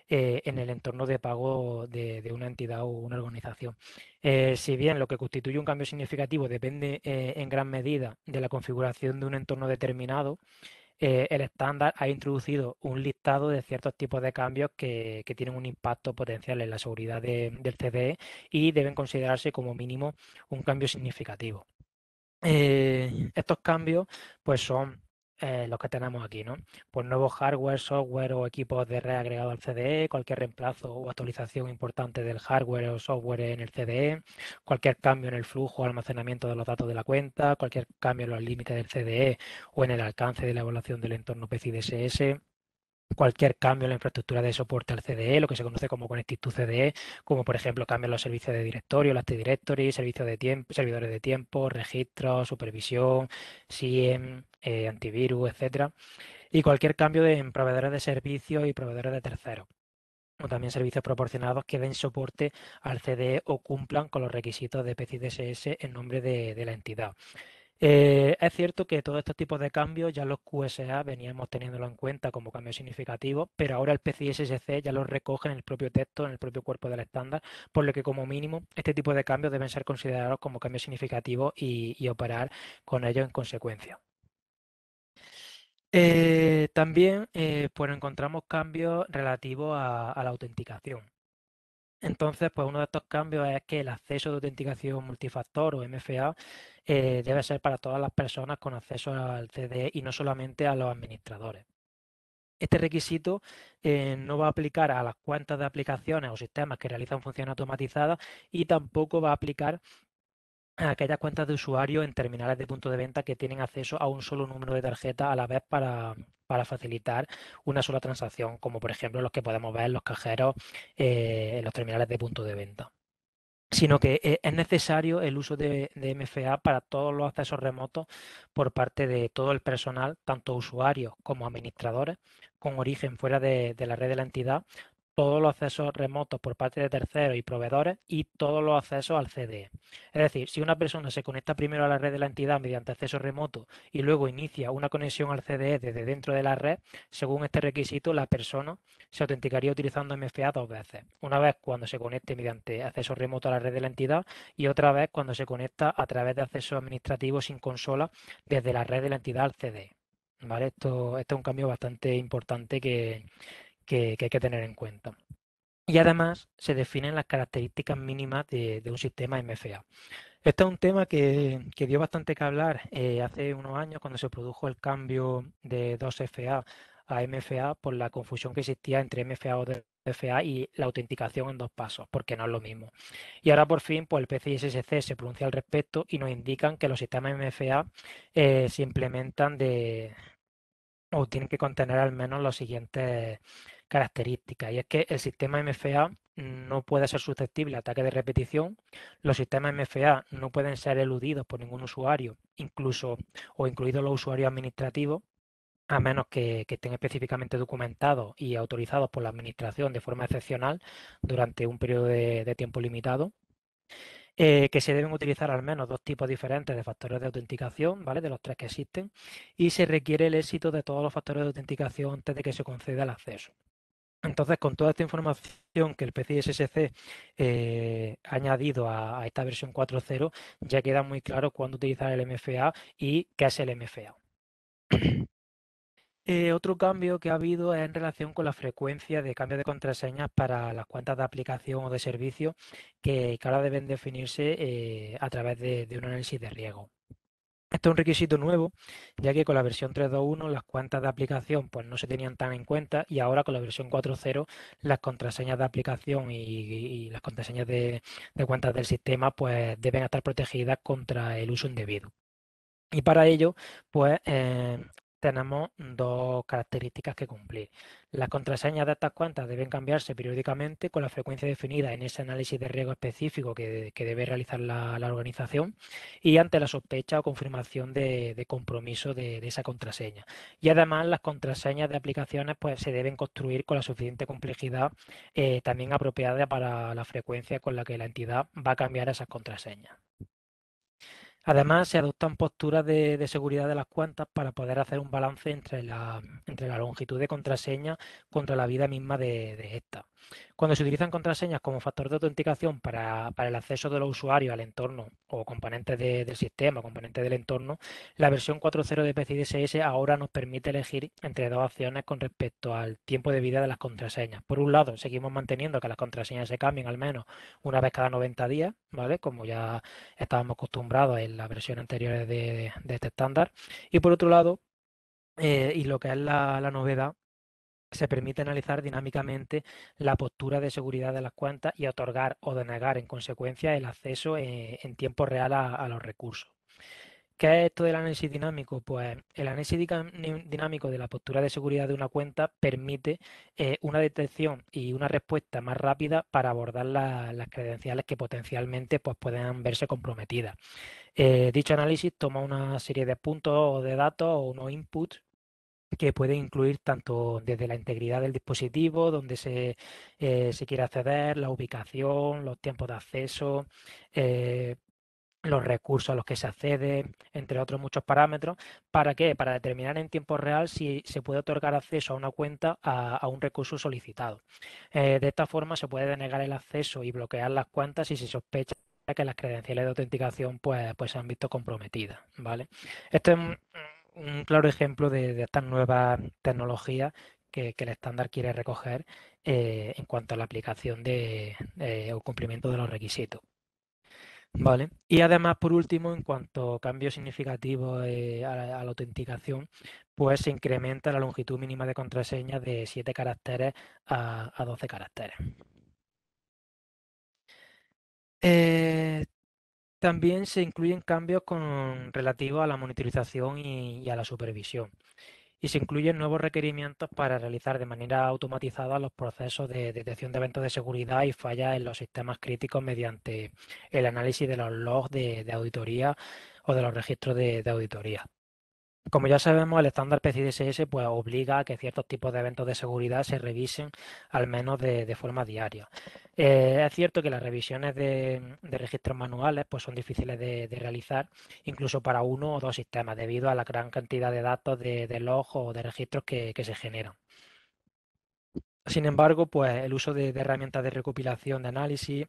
eh, en el entorno de pago de, una entidad o una organización. Eh, si bien lo que constituye un cambio significativo depende en gran medida de la configuración de un entorno determinado, eh, el estándar ha introducido un listado de ciertos tipos de cambios que, tienen un impacto potencial en la seguridad del CDE y deben considerarse como mínimo un cambio significativo. Eh, estos cambios pues son eh, Lo que tenemos aquí, ¿no? Pues nuevos hardware, software o equipos de reagregado al CDE, cualquier reemplazo o actualización importante del hardware o software en el CDE, cualquier cambio en el flujo o almacenamiento de los datos de la cuenta, cualquier cambio en los límites del CDE o en el alcance de la evaluación del entorno PCI DSS, cualquier cambio en la infraestructura de soporte al CDE, lo que se conoce como Connected CDE, como por ejemplo en los servicios de directorio, las directory servicios de tiempo, servidores de tiempo, registros, supervisión, SIEM, eh, antivirus, etcétera, y cualquier cambio de, en proveedores de servicios y proveedores de terceros o también servicios proporcionados que den soporte al CDE o cumplan con los requisitos de PCI DSS en nombre de la entidad. Eh, es cierto que todos estos tipos de cambios ya los QSA veníamos teniéndolo en cuenta como cambios significativos, pero ahora el PCI SSC ya los recoge en el propio texto, en el propio cuerpo del estándar, por lo que como mínimo este tipo de cambios deben ser considerados como cambios significativos y, operar con ellos en consecuencia. Eh, también eh, pues encontramos cambios relativos a la autenticación. Entonces, pues uno de estos cambios es que el acceso de autenticación multifactor o MFA eh, debe ser para todas las personas con acceso al CDE y no solamente a los administradores. Este requisito eh, no va a aplicar a las cuentas de aplicaciones o sistemas que realizan funciones automatizadas y tampoco va a aplicar aquellas cuentas de usuario en terminales de punto de venta que tienen acceso a un solo número de tarjeta a la vez para, facilitar una sola transacción, como por ejemplo los que podemos ver en los cajeros eh, en los terminales de punto de venta sino que eh, es necesario el uso de, MFA para todos los accesos remotos por parte de todo el personal, tanto usuarios como administradores, con origen fuera de la red de la entidad, todos los accesos remotos por parte de terceros y proveedores y todos los accesos al CDE. Es decir, si una persona se conecta primero a la red de la entidad mediante acceso remoto y luego inicia una conexión al CDE desde dentro de la red, según este requisito, la persona se autenticaría utilizando MFA dos veces. Una vez cuando se conecte mediante acceso remoto a la red de la entidad y otra vez cuando se conecta a través de acceso administrativo sin consola desde la red de la entidad al CDE. ¿Vale? esto es un cambio bastante importante que, que, hay que tener en cuenta. Y además se definen las características mínimas de, un sistema MFA. Este es un tema que, dio bastante que hablar eh, hace unos años cuando se produjo el cambio de 2FA a MFA por la confusión que existía entre MFA o DFA y la autenticación en dos pasos, porque no es lo mismo. Y ahora por fin pues, el PCI SSC se pronuncia al respecto y nos indican que los sistemas MFA eh, se implementan de o tienen que contener al menos los siguientes característica y es que el sistema MFA no puede ser susceptible a ataque de repetición, los sistemas MFA no pueden ser eludidos por ningún usuario, incluso o incluidos los usuarios administrativos, a menos que, estén específicamente documentados y autorizados por la Administración de forma excepcional durante un periodo de, tiempo limitado. Eh, que se deben utilizar al menos dos tipos diferentes de factores de autenticación, ¿vale? De los tres que existen, y se requiere el éxito de todos los factores de autenticación antes de que se conceda el acceso. Entonces, con toda esta información que el PCI SSC eh, ha añadido a, esta versión 4.0, ya queda muy claro cuándo utilizar el MFA y qué es el MFA. Eh, otro cambio que ha habido es en relación con la frecuencia de cambio de contraseñas para las cuentas de aplicación o de servicio que, ahora deben definirse eh, a través de, de un análisis de riesgo. Esto es un requisito nuevo, ya que con la versión 3.2.1 las cuentas de aplicación pues, no se tenían tan en cuenta y ahora con la versión 4.0 las contraseñas de aplicación y, las contraseñas de, cuentas del sistema pues, deben estar protegidas contra el uso indebido. Y para ello, pues eh, tenemos dos características que cumplir. Las contraseñas de estas cuentas deben cambiarse periódicamente con la frecuencia definida en ese análisis de riesgo específico que, debe realizar la, organización y ante la sospecha o confirmación de, compromiso de, esa contraseña. Y además las contraseñas de aplicaciones pues, se deben construir con la suficiente complejidad eh, también apropiada para la frecuencia con la que la entidad va a cambiar esas contraseñas. Además, se adoptan posturas de, seguridad de las cuantas para poder hacer un balance entre la, longitud de contraseña contra la vida misma de, de cuando se utilizan contraseñas como factor de autenticación para, el acceso de los usuarios al entorno o componentes del sistema, componentes del entorno, la versión 4.0 de PCDSS ahora nos permite elegir entre dos opciones con respecto al tiempo de vida de las contraseñas. Por un lado, seguimos manteniendo que las contraseñas se cambien al menos una vez cada 90 días, ¿vale? Como ya estábamos acostumbrados en la versión anterior de, este estándar. Y por otro lado, eh, y lo que es la novedad se permite analizar dinámicamente la postura de seguridad de las cuentas y otorgar o denegar en consecuencia el acceso eh, en tiempo real a, los recursos. ¿Qué es esto del análisis dinámico? Pues el análisis dinámico de la postura de seguridad de una cuenta permite eh, una detección y una respuesta más rápida para abordar las credenciales que potencialmente pues, puedan verse comprometidas. Eh, dicho análisis toma una serie de puntos o de datos o unos inputs que puede incluir tanto desde la integridad del dispositivo, donde se, eh, se quiere acceder, la ubicación, los tiempos de acceso, eh, los recursos a los que se accede, entre otros muchos parámetros. ¿Para qué? Para determinar en tiempo real si se puede otorgar acceso a una cuenta a, un recurso solicitado. Eh, de esta forma se puede denegar el acceso y bloquear las cuentas si se sospecha que las credenciales de autenticación pues, pues se han visto comprometidas. ¿vale? Esto es un claro ejemplo de, estas nuevas tecnologías que, el estándar quiere recoger eh, en cuanto a la aplicación de, eh, o cumplimiento de los requisitos. Vale. Y además, por último, en cuanto a cambios significativos eh, a, la autenticación, pues se incrementa la longitud mínima de contraseña de 7 caracteres a, 12 caracteres. También se incluyen cambios con, relativos a la monitorización y, a la supervisión. Y se incluyen nuevos requerimientos para realizar de manera automatizada los procesos de detección de eventos de seguridad y fallas en los sistemas críticos mediante el análisis de los logs de, auditoría o de los registros de auditoría. Como ya sabemos, el estándar PCI-DSS pues, obliga a que ciertos tipos de eventos de seguridad se revisen al menos de, forma diaria. Eh, es cierto que las revisiones de, registros manuales pues, son difíciles de, realizar, incluso para uno o dos sistemas, debido a la gran cantidad de datos de, log o de registros que, se generan. Sin embargo, pues, el uso de herramientas de recopilación, de análisis,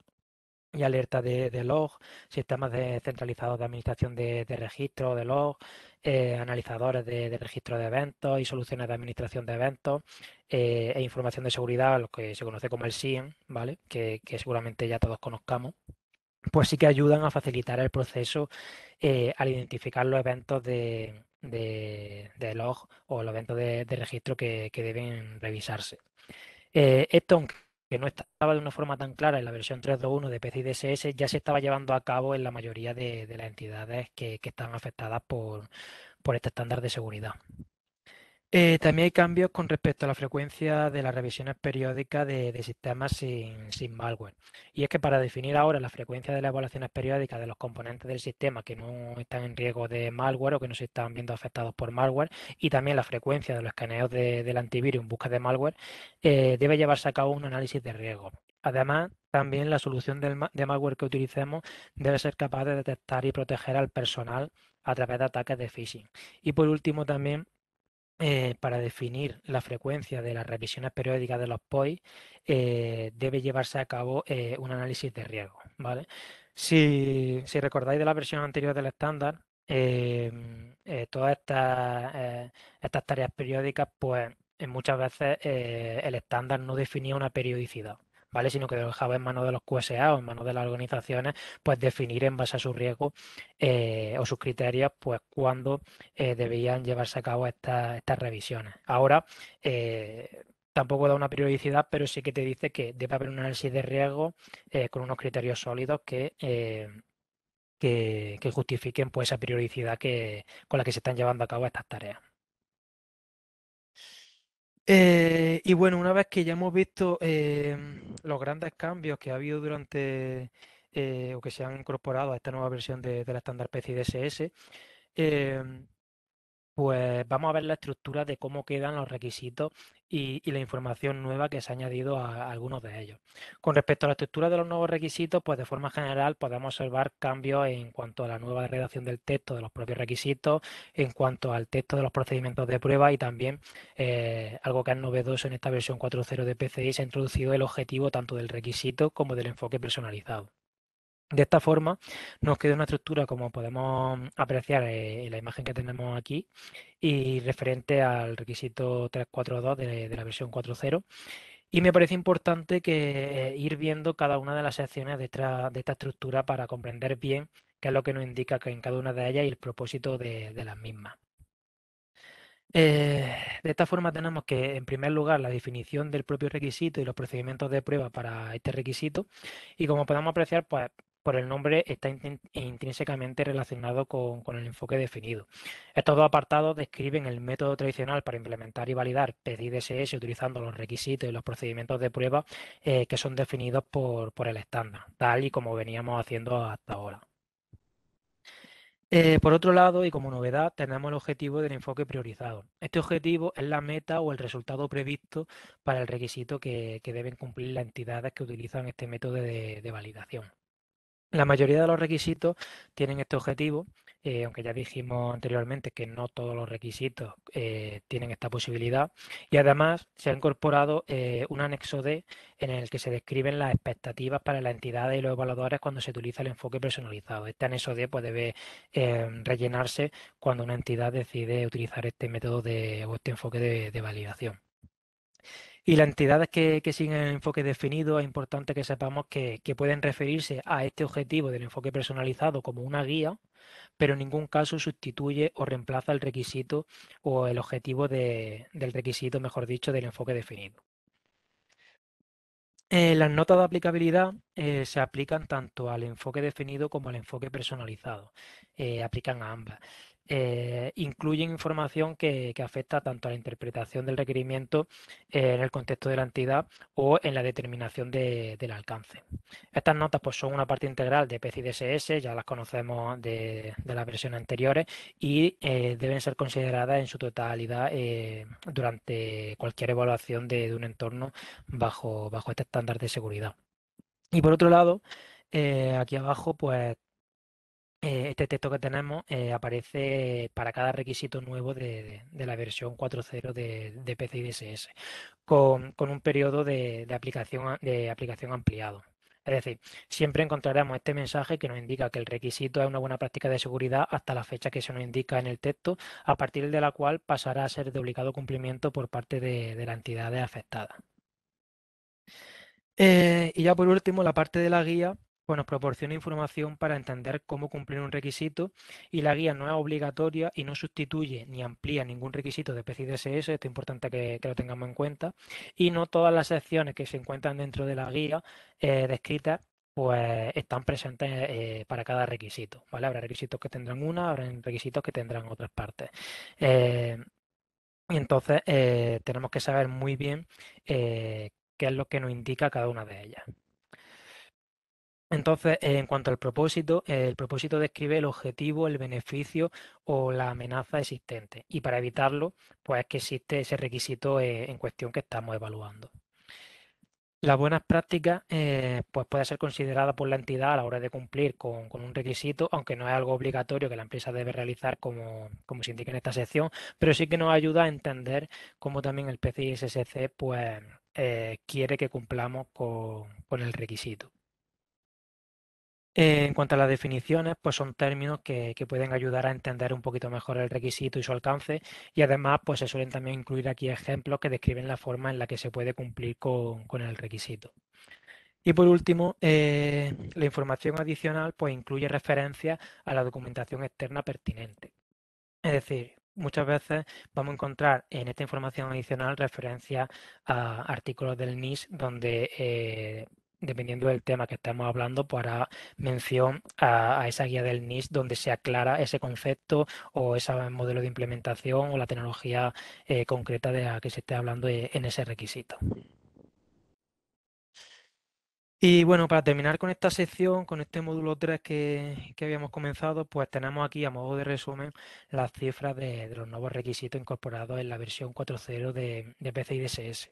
y alerta de, de, log, sistemas centralizados de administración de, registros registro, de log, eh, analizadores de, registro de eventos y soluciones de administración de eventos eh, e información de seguridad, lo que se conoce como el SIEM, ¿vale? Que, seguramente ya todos conozcamos pues sí que ayudan a facilitar el proceso eh, al identificar los eventos de, log o los eventos de, registro que, deben revisarse. esto, que no estaba de una forma tan clara en la versión 3.2.1 de PCI DSS, ya se estaba llevando a cabo en la mayoría de, las entidades que, están afectadas por este estándar de seguridad. Eh, también hay cambios con respecto a la frecuencia de las revisiones periódicas de, sistemas sin, malware. Y es que para definir ahora la frecuencia de las evaluaciones periódicas de los componentes del sistema que no están en riesgo de malware o que no se están viendo afectados por malware, y también la frecuencia de los escaneos del antivirus en busca de malware, eh, debe llevarse a cabo un análisis de riesgo. Además, también la solución de malware que utilicemos debe ser capaz de detectar y proteger al personal a través de ataques de phishing. Y por último, también eh, para definir la frecuencia de las revisiones periódicas de los POI, eh, debe llevarse a cabo eh, un análisis de riesgo. Si, recordáis de la versión anterior del estándar, em, todas estas, estas tareas periódicas, pues muchas veces el estándar no definía una periodicidad. ¿vale? Sino que dejaba en manos de los QSA o en manos de las organizaciones, pues definir en base a su riesgo eh, o sus criterios, pues cuándo eh, debían llevarse a cabo estas revisiones. Ahora, eh, tampoco da una periodicidad, pero sí que te dice que debe haber un análisis de riesgo con unos criterios sólidos que... Que, justifiquen pues esa periodicidad que, con la que se están llevando a cabo estas tareas. Eh, y bueno, una vez que ya hemos visto em, los grandes cambios que ha habido durante eh, o que se han incorporado a esta nueva versión de de estándar PCI DSS, em, pues vamos a ver la estructura de cómo quedan los requisitos y, la información nueva que se ha añadido a, algunos de ellos. Con respecto a la estructura de los nuevos requisitos, pues de forma general podemos observar cambios en cuanto a la nueva redacción del texto de los propios requisitos, en cuanto al texto de los procedimientos de prueba y también eh, algo que es novedoso en esta versión 4.0 de PCI, se ha introducido el objetivo tanto del requisito como del enfoque personalizado. De esta forma nos queda una estructura como podemos apreciar en eh, la imagen que tenemos aquí y referente al requisito 342 de, la versión 4.0. Y me parece importante que eh, ir viendo cada una de las secciones de esta, estructura para comprender bien qué es lo que nos indica que en cada una de ellas y el propósito de, las mismas. Eh, de esta forma tenemos que, en primer lugar, la definición del propio requisito y los procedimientos de prueba para este requisito. Y como podemos apreciar, pues por el nombre está intrínsecamente relacionado con, el enfoque definido. Estos dos apartados describen el método tradicional para implementar y validar DSS utilizando los requisitos y los procedimientos de prueba eh, que son definidos por, el estándar, tal y como veníamos haciendo hasta ahora. Eh, por otro lado, y como novedad, tenemos el objetivo del enfoque priorizado. Este objetivo es la meta o el resultado previsto para el requisito que, deben cumplir las entidades que utilizan este método de validación. La mayoría de los requisitos tienen este objetivo, eh, aunque ya dijimos anteriormente que no todos los requisitos eh, tienen esta posibilidad. Y además se ha incorporado eh, un anexo D en el que se describen las expectativas para las entidades y los evaluadores cuando se utiliza el enfoque personalizado. Este anexo D pues, debe rellenarse cuando una entidad decide utilizar este método de, o este enfoque de validación. Y las entidades que, siguen el enfoque definido, es importante que sepamos que, pueden referirse a este objetivo del enfoque personalizado como una guía, pero en ningún caso sustituye o reemplaza el requisito o el objetivo del requisito, mejor dicho, del enfoque definido. Eh, las notas de aplicabilidad eh, se aplican tanto al enfoque definido como al enfoque personalizado. Eh, aplican a ambas. Eh, incluyen información que, afecta tanto a la interpretación del requerimiento eh, en el contexto de la entidad o en la determinación del alcance. Estas notas pues, son una parte integral de pcdss DSS, ya las conocemos de, de las versiones anteriores y eh, deben ser consideradas en su totalidad durante cualquier evaluación de, un entorno bajo, bajo este estándar de seguridad. Y por otro lado, aquí abajo, pues eh, este texto que tenemos eh, aparece para cada requisito nuevo de, la versión 4.0 de, de PC DSS, con, un periodo de, aplicación, ampliado. Es decir, siempre encontraremos este mensaje que nos indica que el requisito es una buena práctica de seguridad hasta la fecha que se nos indica en el texto, a partir de la cual pasará a ser de obligado cumplimiento por parte de, de las entidades afectadas. Eh, y ya por último, la parte de la guía pues nos proporciona información para entender cómo cumplir un requisito y la guía no es obligatoria y no sustituye ni amplía ningún requisito de PCI DSS, esto es importante que, lo tengamos en cuenta, y no todas las secciones que se encuentran dentro de la guía eh, descritas pues están presentes eh, para cada requisito, ¿vale? Habrá requisitos que tendrán una, habrá requisitos que tendrán otras partes. Eh, y entonces, eh, tenemos que saber muy bien qué es lo que nos indica cada una de ellas. Entonces, en cuanto al propósito, el propósito describe el objetivo, el beneficio o la amenaza existente. Y para evitarlo, pues que existe ese requisito eh, en cuestión que estamos evaluando. Las buenas prácticas eh, pues puede ser considerada por la entidad a la hora de cumplir con, un requisito, aunque no es algo obligatorio que la empresa debe realizar como, se indica en esta sección, pero sí que nos ayuda a entender cómo también el PCI SSC pues, eh, quiere que cumplamos con el requisito. Eh, en cuanto a las definiciones, pues son términos que, pueden ayudar a entender un poquito mejor el requisito y su alcance y además pues se suelen también incluir aquí ejemplos que describen la forma en la que se puede cumplir con, el requisito. Y por último, eh, la información adicional pues incluye referencia a la documentación externa pertinente. Es decir, muchas veces vamos a encontrar en esta información adicional referencia a artículos del NIS donde eh, dependiendo del tema que estemos hablando, para pues mención a, esa guía del NIS donde se aclara ese concepto o ese modelo de implementación o la tecnología eh, concreta de la que se esté hablando eh, en ese requisito. Y bueno, para terminar con esta sección, con este módulo 3 que, habíamos comenzado, pues tenemos aquí a modo de resumen las cifras de, los nuevos requisitos incorporados en la versión 4.0 de, de PCI DSS.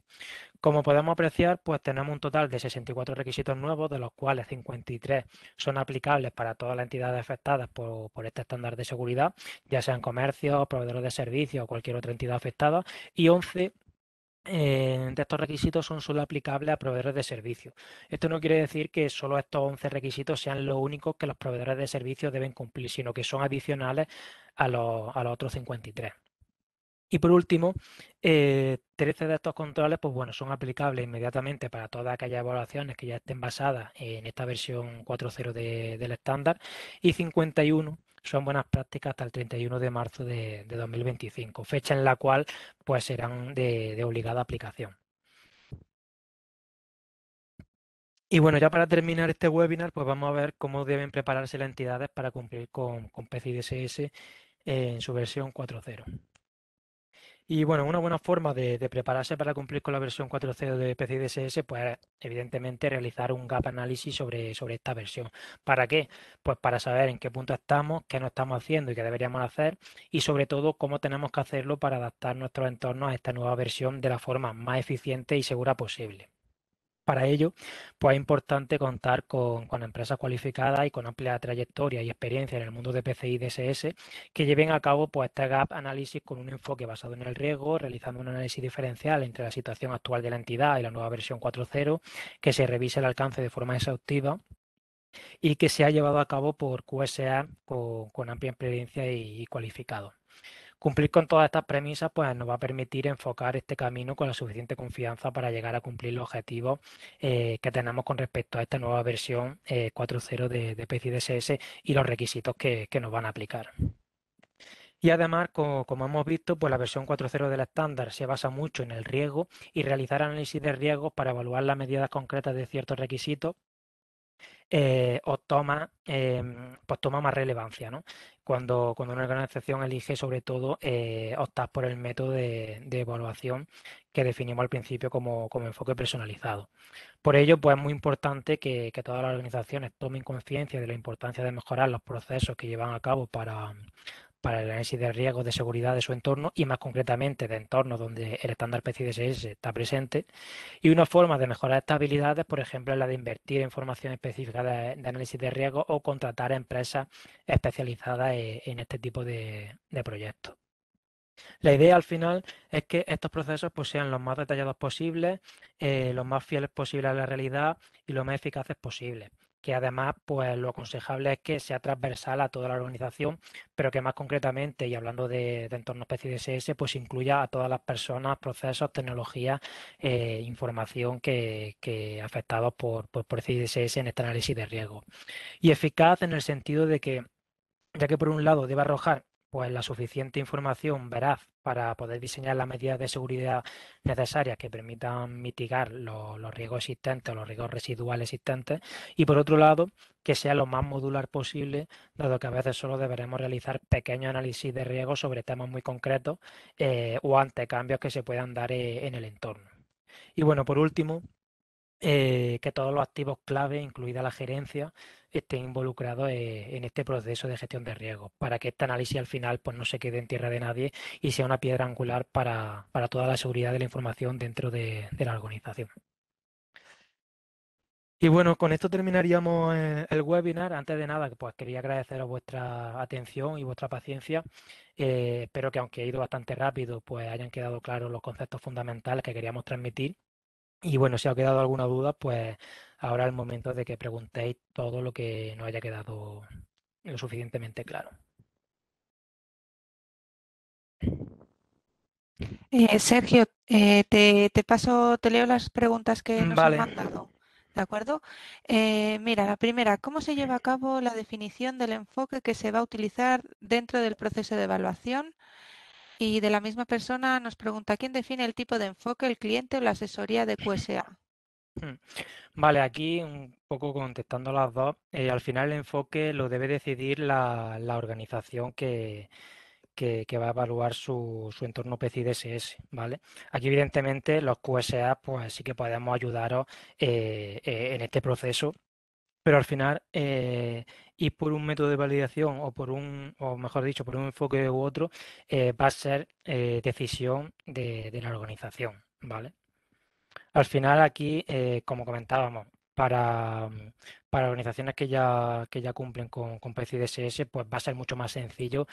Como podemos apreciar, pues tenemos un total de 64 requisitos nuevos, de los cuales 53 son aplicables para todas las entidades afectadas por, por este estándar de seguridad, ya sean comercios, proveedores de servicios o cualquier otra entidad afectada, y 11 de estos requisitos son solo aplicables a proveedores de servicios. Esto no quiere decir que solo estos 11 requisitos sean los únicos que los proveedores de servicios deben cumplir, sino que son adicionales a los, otros 53. Y por último, 13 eh, de estos controles, pues bueno, son aplicables inmediatamente para todas aquellas evaluaciones que ya estén basadas en esta versión 4.0 del estándar y 51 son buenas prácticas hasta el 31 de marzo de, 2025, fecha en la cual pues serán de, obligada aplicación. Y bueno, ya para terminar este webinar, pues vamos a ver cómo deben prepararse las entidades para cumplir con, con DSS en su versión 4.0. Y bueno, una buena forma de, prepararse para cumplir con la versión 4.0 de PCI DSS, pues evidentemente realizar un gap análisis sobre, sobre esta versión. ¿Para qué? Pues para saber en qué punto estamos, qué no estamos haciendo y qué deberíamos hacer, y sobre todo cómo tenemos que hacerlo para adaptar nuestros entornos a esta nueva versión de la forma más eficiente y segura posible. Para ello, pues es importante contar con, con, empresas cualificadas y con amplia trayectoria y experiencia en el mundo de PCI DSS que lleven a cabo pues, este gap análisis con un enfoque basado en el riesgo, realizando un análisis diferencial entre la situación actual de la entidad y la nueva versión 4.0, que se revise el alcance de forma exhaustiva y que se ha llevado a cabo por QSA con, con amplia experiencia y, y cualificado. Cumplir con todas estas premisas pues, nos va a permitir enfocar este camino con la suficiente confianza para llegar a cumplir los objetivos eh, que tenemos con respecto a esta nueva versión 4.0 eh, de, de y los requisitos que, nos van a aplicar. Y además, como, hemos visto, pues la versión 4.0 del estándar se basa mucho en el riesgo y realizar análisis de riesgos para evaluar las medidas concretas de ciertos requisitos eh, o toma, em, pues toma más relevancia, Cuando, cuando una organización elige sobre todo eh, optar por el método de, evaluación que definimos al principio como, enfoque personalizado. Por ello, pues es muy importante que, que todas las organizaciones tomen conciencia de la importancia de mejorar los procesos que llevan a cabo para, para el análisis de riesgos de seguridad de su entorno y más concretamente de entornos donde el estándar pci está presente. Y una forma de mejorar estas habilidades, por ejemplo, es la de invertir en formación específica de, análisis de riesgos o contratar a empresas especializadas e, en, este tipo de, proyectos. La idea al final es que estos procesos pues, sean los más detallados posibles, eh, los más fieles posibles a la realidad y los más eficaces posibles que además pues lo aconsejable es que sea transversal a toda la organización, pero que más concretamente, y hablando de, entornos PCDSS, pues incluya a todas las personas, procesos, tecnologías, e información que, que afectados por, por, este en este análisis de riesgo. Y eficaz en el sentido de que, ya que por un lado debe arrojar pues la suficiente información veraz para poder diseñar las medidas de seguridad necesarias que permitan mitigar los riesgos existentes o los riesgos residuales existentes y por otro lado que sea lo más modular posible dado que a veces solo deberemos realizar pequeños análisis de riesgos sobre temas muy concretos eh, o ante cambios que se puedan dar eh, en el entorno. Y bueno, por último, eh, que todos los activos clave, incluida la gerencia, estén involucrados e, en este proceso de gestión de riesgos, para que este análisis al final pues, no se quede en tierra de nadie y sea una piedra angular para, toda la seguridad de la información dentro de, la organización. Y bueno, con esto terminaríamos eh, el webinar. Antes de nada, pues quería agradeceros vuestra atención y vuestra paciencia. Eh, espero que aunque he ido bastante rápido, pues hayan quedado claros los conceptos fundamentales que queríamos transmitir y bueno, si ha quedado alguna duda, pues ahora es el momento de que preguntéis todo lo que no haya quedado lo suficientemente claro. Eh, Sergio, eh, te, paso, te leo las preguntas que mm, nos han mandado. ¿De acuerdo? Eh, mira, la primera, ¿cómo se lleva a cabo la definición del enfoque que se va a utilizar dentro del proceso de evaluación? Y de la misma persona nos pregunta, ¿quién define el tipo de enfoque, el cliente o la asesoría de QSA? Hmm. Vale, aquí un poco contestando las dos, eh, al final el enfoque lo debe decidir la, la organización que, que, va a evaluar su, su entorno PCDSS, ¿vale? Aquí, evidentemente, los QSA, pues sí que podemos ayudaros eh, eh, en este proceso pero al final ir eh, por un método de validación o por un, o mejor dicho, por un enfoque u otro, eh, va a ser eh, decisión de, la organización, ¿vale? Al final aquí, como comentábamos, mm, para, organizaciones que ya, ya cumplen con, con dss pues va a ser mucho más sencillo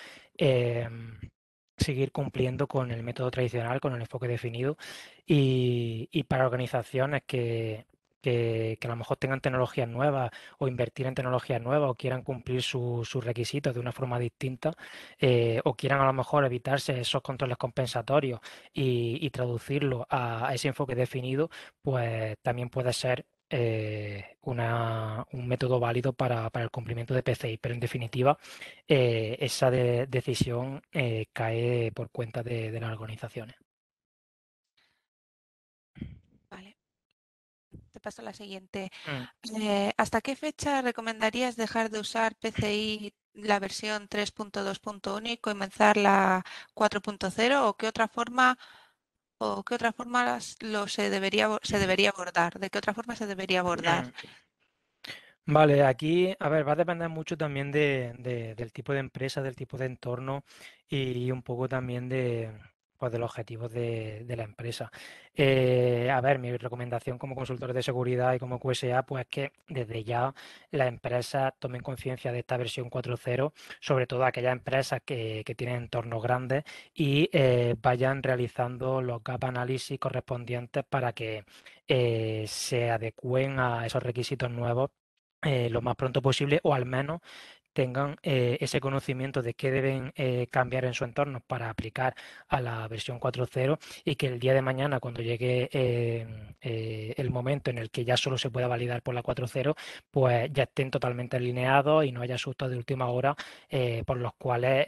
seguir cumpliendo con el método tradicional, con el enfoque definido y, y para organizaciones que, que, a lo mejor tengan tecnologías nuevas o invertir en tecnologías nuevas o quieran cumplir sus requisitos de una forma distinta eh, o quieran a lo mejor evitarse esos controles compensatorios y, traducirlo a, ese enfoque definido, pues también puede ser eh, un método válido para, el cumplimiento de PCI, pero en definitiva eh, esa decisión cae por cuenta de las organizaciones. pasa la siguiente. Mm. Eh, ¿Hasta qué fecha recomendarías dejar de usar PCI la versión 3.2.1 y comenzar la 4.0 o qué otra forma o qué otra forma lo se debería se debería abordar? ¿De qué otra forma se debería abordar? Mm. Vale, aquí, a ver, va a depender mucho también de, del tipo de empresa, del tipo de entorno y un poco también de, pues, de los objetivos de, la empresa. Eh, a ver, mi recomendación como consultor de seguridad y como QSA, pues es que desde ya las empresas tomen conciencia de esta versión 4.0, sobre todo aquellas empresas que, tienen entornos grandes y eh, vayan realizando los gap análisis correspondientes para que eh, se adecúen a esos requisitos nuevos lo más pronto posible o al menos tengan eh, ese conocimiento de qué deben eh, cambiar en su entorno para aplicar a la versión 4.0 y que el día de mañana, cuando llegue em, eh, el momento en el que ya solo se pueda validar por la 4.0, pues ya estén totalmente alineados y no haya sustos de última hora por los cuales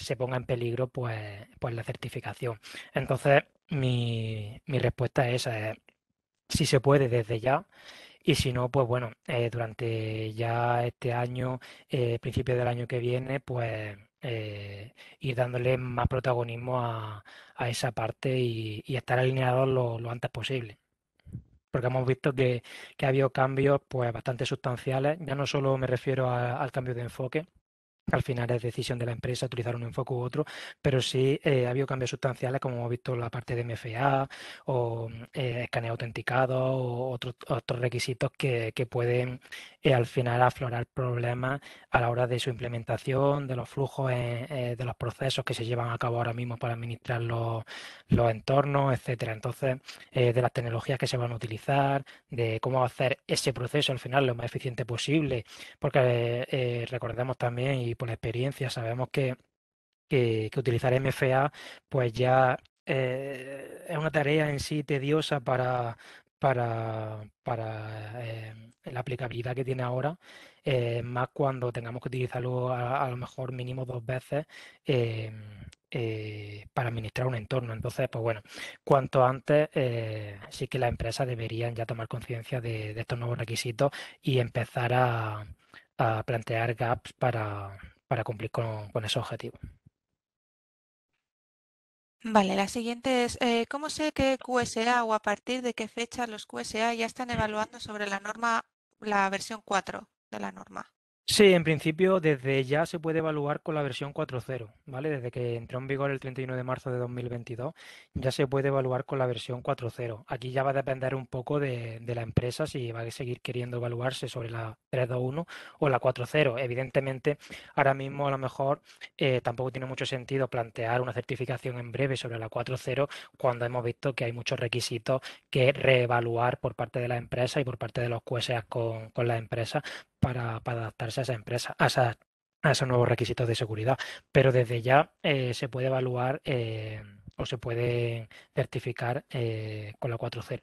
se ponga en peligro pues, pues la certificación. Entonces, mi, mi respuesta es esa, si se puede desde ya. Y si no, pues bueno, eh, durante ya este año, eh, principio del año que viene, pues eh, ir dándole más protagonismo a, esa parte y, estar alineados lo, antes posible. Porque hemos visto que, ha habido cambios pues bastante sustanciales. Ya no solo me refiero al cambio de enfoque, al final es decisión de la empresa utilizar un enfoque u otro, pero sí eh, ha habido cambios sustanciales, como hemos visto la parte de MFA o mm, eh, escaneo autenticado o otros requisitos que, pueden eh, al final aflorar problemas a la hora de su implementación, de los flujos, de los procesos que se llevan a cabo ahora mismo para administrar los, los entornos, etcétera. Entonces, de las tecnologías que se van a utilizar, de cómo hacer ese proceso al final lo más eficiente posible, porque recordemos también y por la experiencia sabemos que, utilizar MFA pues ya eh, es una tarea en sí tediosa para, para, para eh, la aplicabilidad que tiene ahora, eh, más cuando tengamos que utilizarlo a, lo mejor mínimo dos veces em, para administrar un entorno. Entonces, pues bueno, cuanto antes sí que las empresas deberían ya tomar conciencia de, estos nuevos requisitos y empezar a, a plantear gaps para, para cumplir con, ese objetivo. Vale, la siguiente es, eh, ¿cómo sé qué QSA o a partir de qué fecha los QSA ya están evaluando sobre la norma, la versión 4 de la norma? Sí, en principio desde ya se puede evaluar con la versión 4.0, ¿vale? Desde que entró en vigor el 31 de marzo de 2022, ya se puede evaluar con la versión 4.0. Aquí ya va a depender un poco de, la empresa si va a seguir queriendo evaluarse sobre la 3.2.1 o la 4.0. Evidentemente, ahora mismo a lo mejor eh, tampoco tiene mucho sentido plantear una certificación en breve sobre la 4.0 cuando hemos visto que hay muchos requisitos que reevaluar por parte de la empresa y por parte de los QSA con, con la empresa para adaptarse a esa empresa, a, esos nuevos requisitos de seguridad. Pero desde ya eh, se puede evaluar eh, o se puede certificar eh, con la 4.0.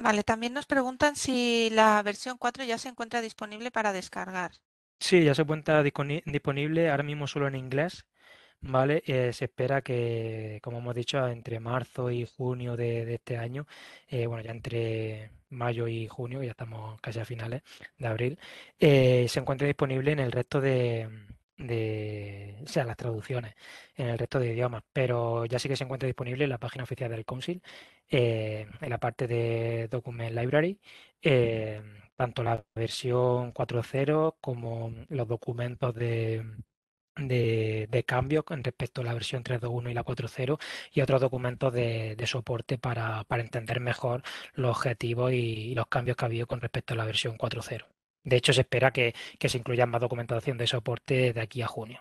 Vale, también nos preguntan si la versión 4 ya se encuentra disponible para descargar. Sí, ya se encuentra disponible ahora mismo solo en inglés. ¿vale? se espera que, como hemos dicho, entre marzo y junio de, este año, bueno, ya entre mayo y junio, ya estamos casi a finales de abril, eh, se encuentra disponible en el resto de, de, o sea, las traducciones en el resto de idiomas, pero ya sí que se encuentra disponible en la página oficial del Council, eh, en la parte de Document Library, eh, tanto la versión 4.0 como los documentos de de, de, cambios con respecto a la versión 3.2.1 y la 4.0 y otros documentos de, soporte para, entender mejor los objetivos y, los cambios que ha habido con respecto a la versión 4.0. De hecho, se espera que, que se incluya más documentación de soporte de aquí a junio.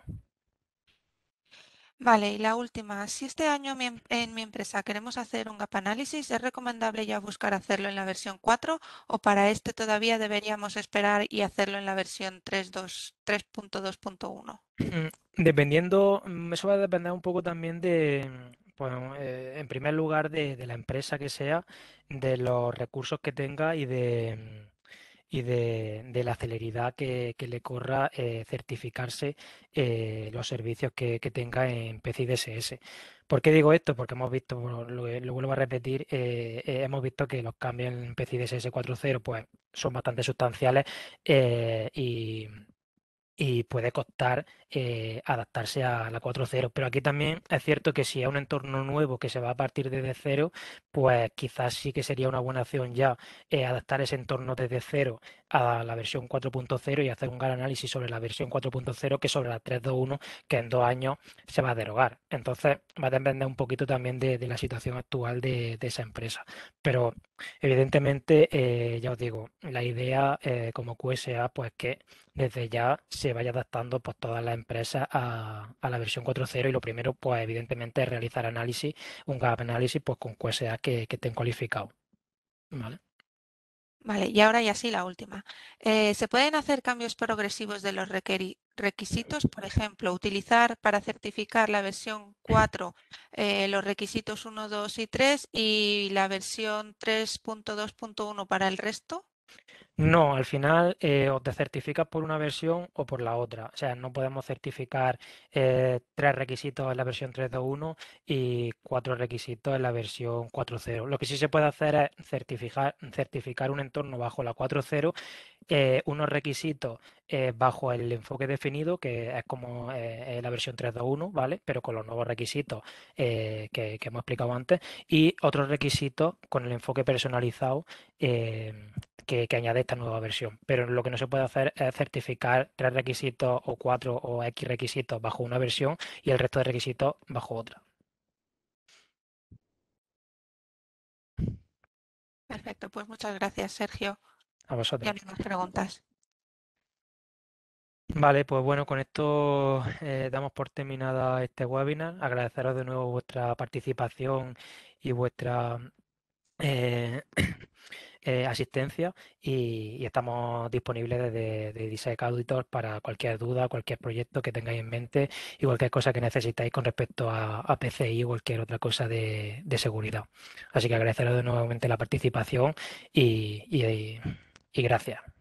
Vale, y la última. Si este año em, en mi empresa queremos hacer un gap análisis, ¿es recomendable ya buscar hacerlo en la versión 4 o para este todavía deberíamos esperar y hacerlo en la versión 3.2.1? Mm, dependiendo, mm, eso va a depender un poco también de, pues, eh, en primer lugar, de la empresa que sea, de los recursos que tenga y de y de, la celeridad que, le corra eh, certificarse eh, los servicios que, tenga en PC DSS. ¿Por qué digo esto? Porque hemos visto, lo, vuelvo a repetir, eh, hemos visto que los cambios en PC DSS 4.0 pues, son bastante sustanciales y y puede costar eh, adaptarse a la 4.0. Pero aquí también es cierto que si es un entorno nuevo que se va a partir desde cero, pues quizás sí que sería una buena opción ya eh, adaptar ese entorno desde cero a la versión 4.0 y hacer un gran análisis sobre la versión 4.0 que sobre la 3.2.1, que en dos años se va a derogar. Entonces va a depender un poquito también de, la situación actual de, esa empresa. Pero evidentemente, eh, ya os digo, la idea como QSA, pues que desde ya se vaya adaptando pues, todas las empresas a, la versión 4.0 y lo primero, pues evidentemente, es realizar análisis, un gap análisis pues, con QSA que, que estén cualificados. ¿Vale? Vale, y ahora ya sí la última. Eh, ¿Se pueden hacer cambios progresivos de los requisitos? Por ejemplo, utilizar para certificar la versión 4 eh, los requisitos 1, 2 y 3 y la versión 3.2.1 para el resto. Mm. No, al final eh, o te certificas por una versión o por la otra. O sea, no podemos certificar eh, tres requisitos en la versión 3.2.1 y cuatro requisitos en la versión 4.0. Lo que sí se puede hacer es certificar, certificar un entorno bajo la 4.0, eh, unos requisitos bajo el enfoque definido, que es como eh, la versión 3.2.1, ¿vale? Pero con los nuevos requisitos eh, que, hemos explicado antes y otros requisitos con el enfoque personalizado eh, que, añade esta nueva versión. Pero lo que no se puede hacer es certificar tres requisitos o cuatro o X requisitos bajo una versión y el resto de requisitos bajo otra. Perfecto, pues muchas gracias, Sergio. A vosotros. preguntas. Vale, pues bueno, con esto eh, damos por terminada este webinar. Agradeceros de nuevo vuestra participación y vuestra eh, eh, asistencia y, estamos disponibles desde de Design Auditor para cualquier duda, cualquier proyecto que tengáis en mente y cualquier cosa que necesitáis con respecto a, a PCI o cualquier otra cosa de, seguridad. Así que agradeceros de nuevo la participación y gracias.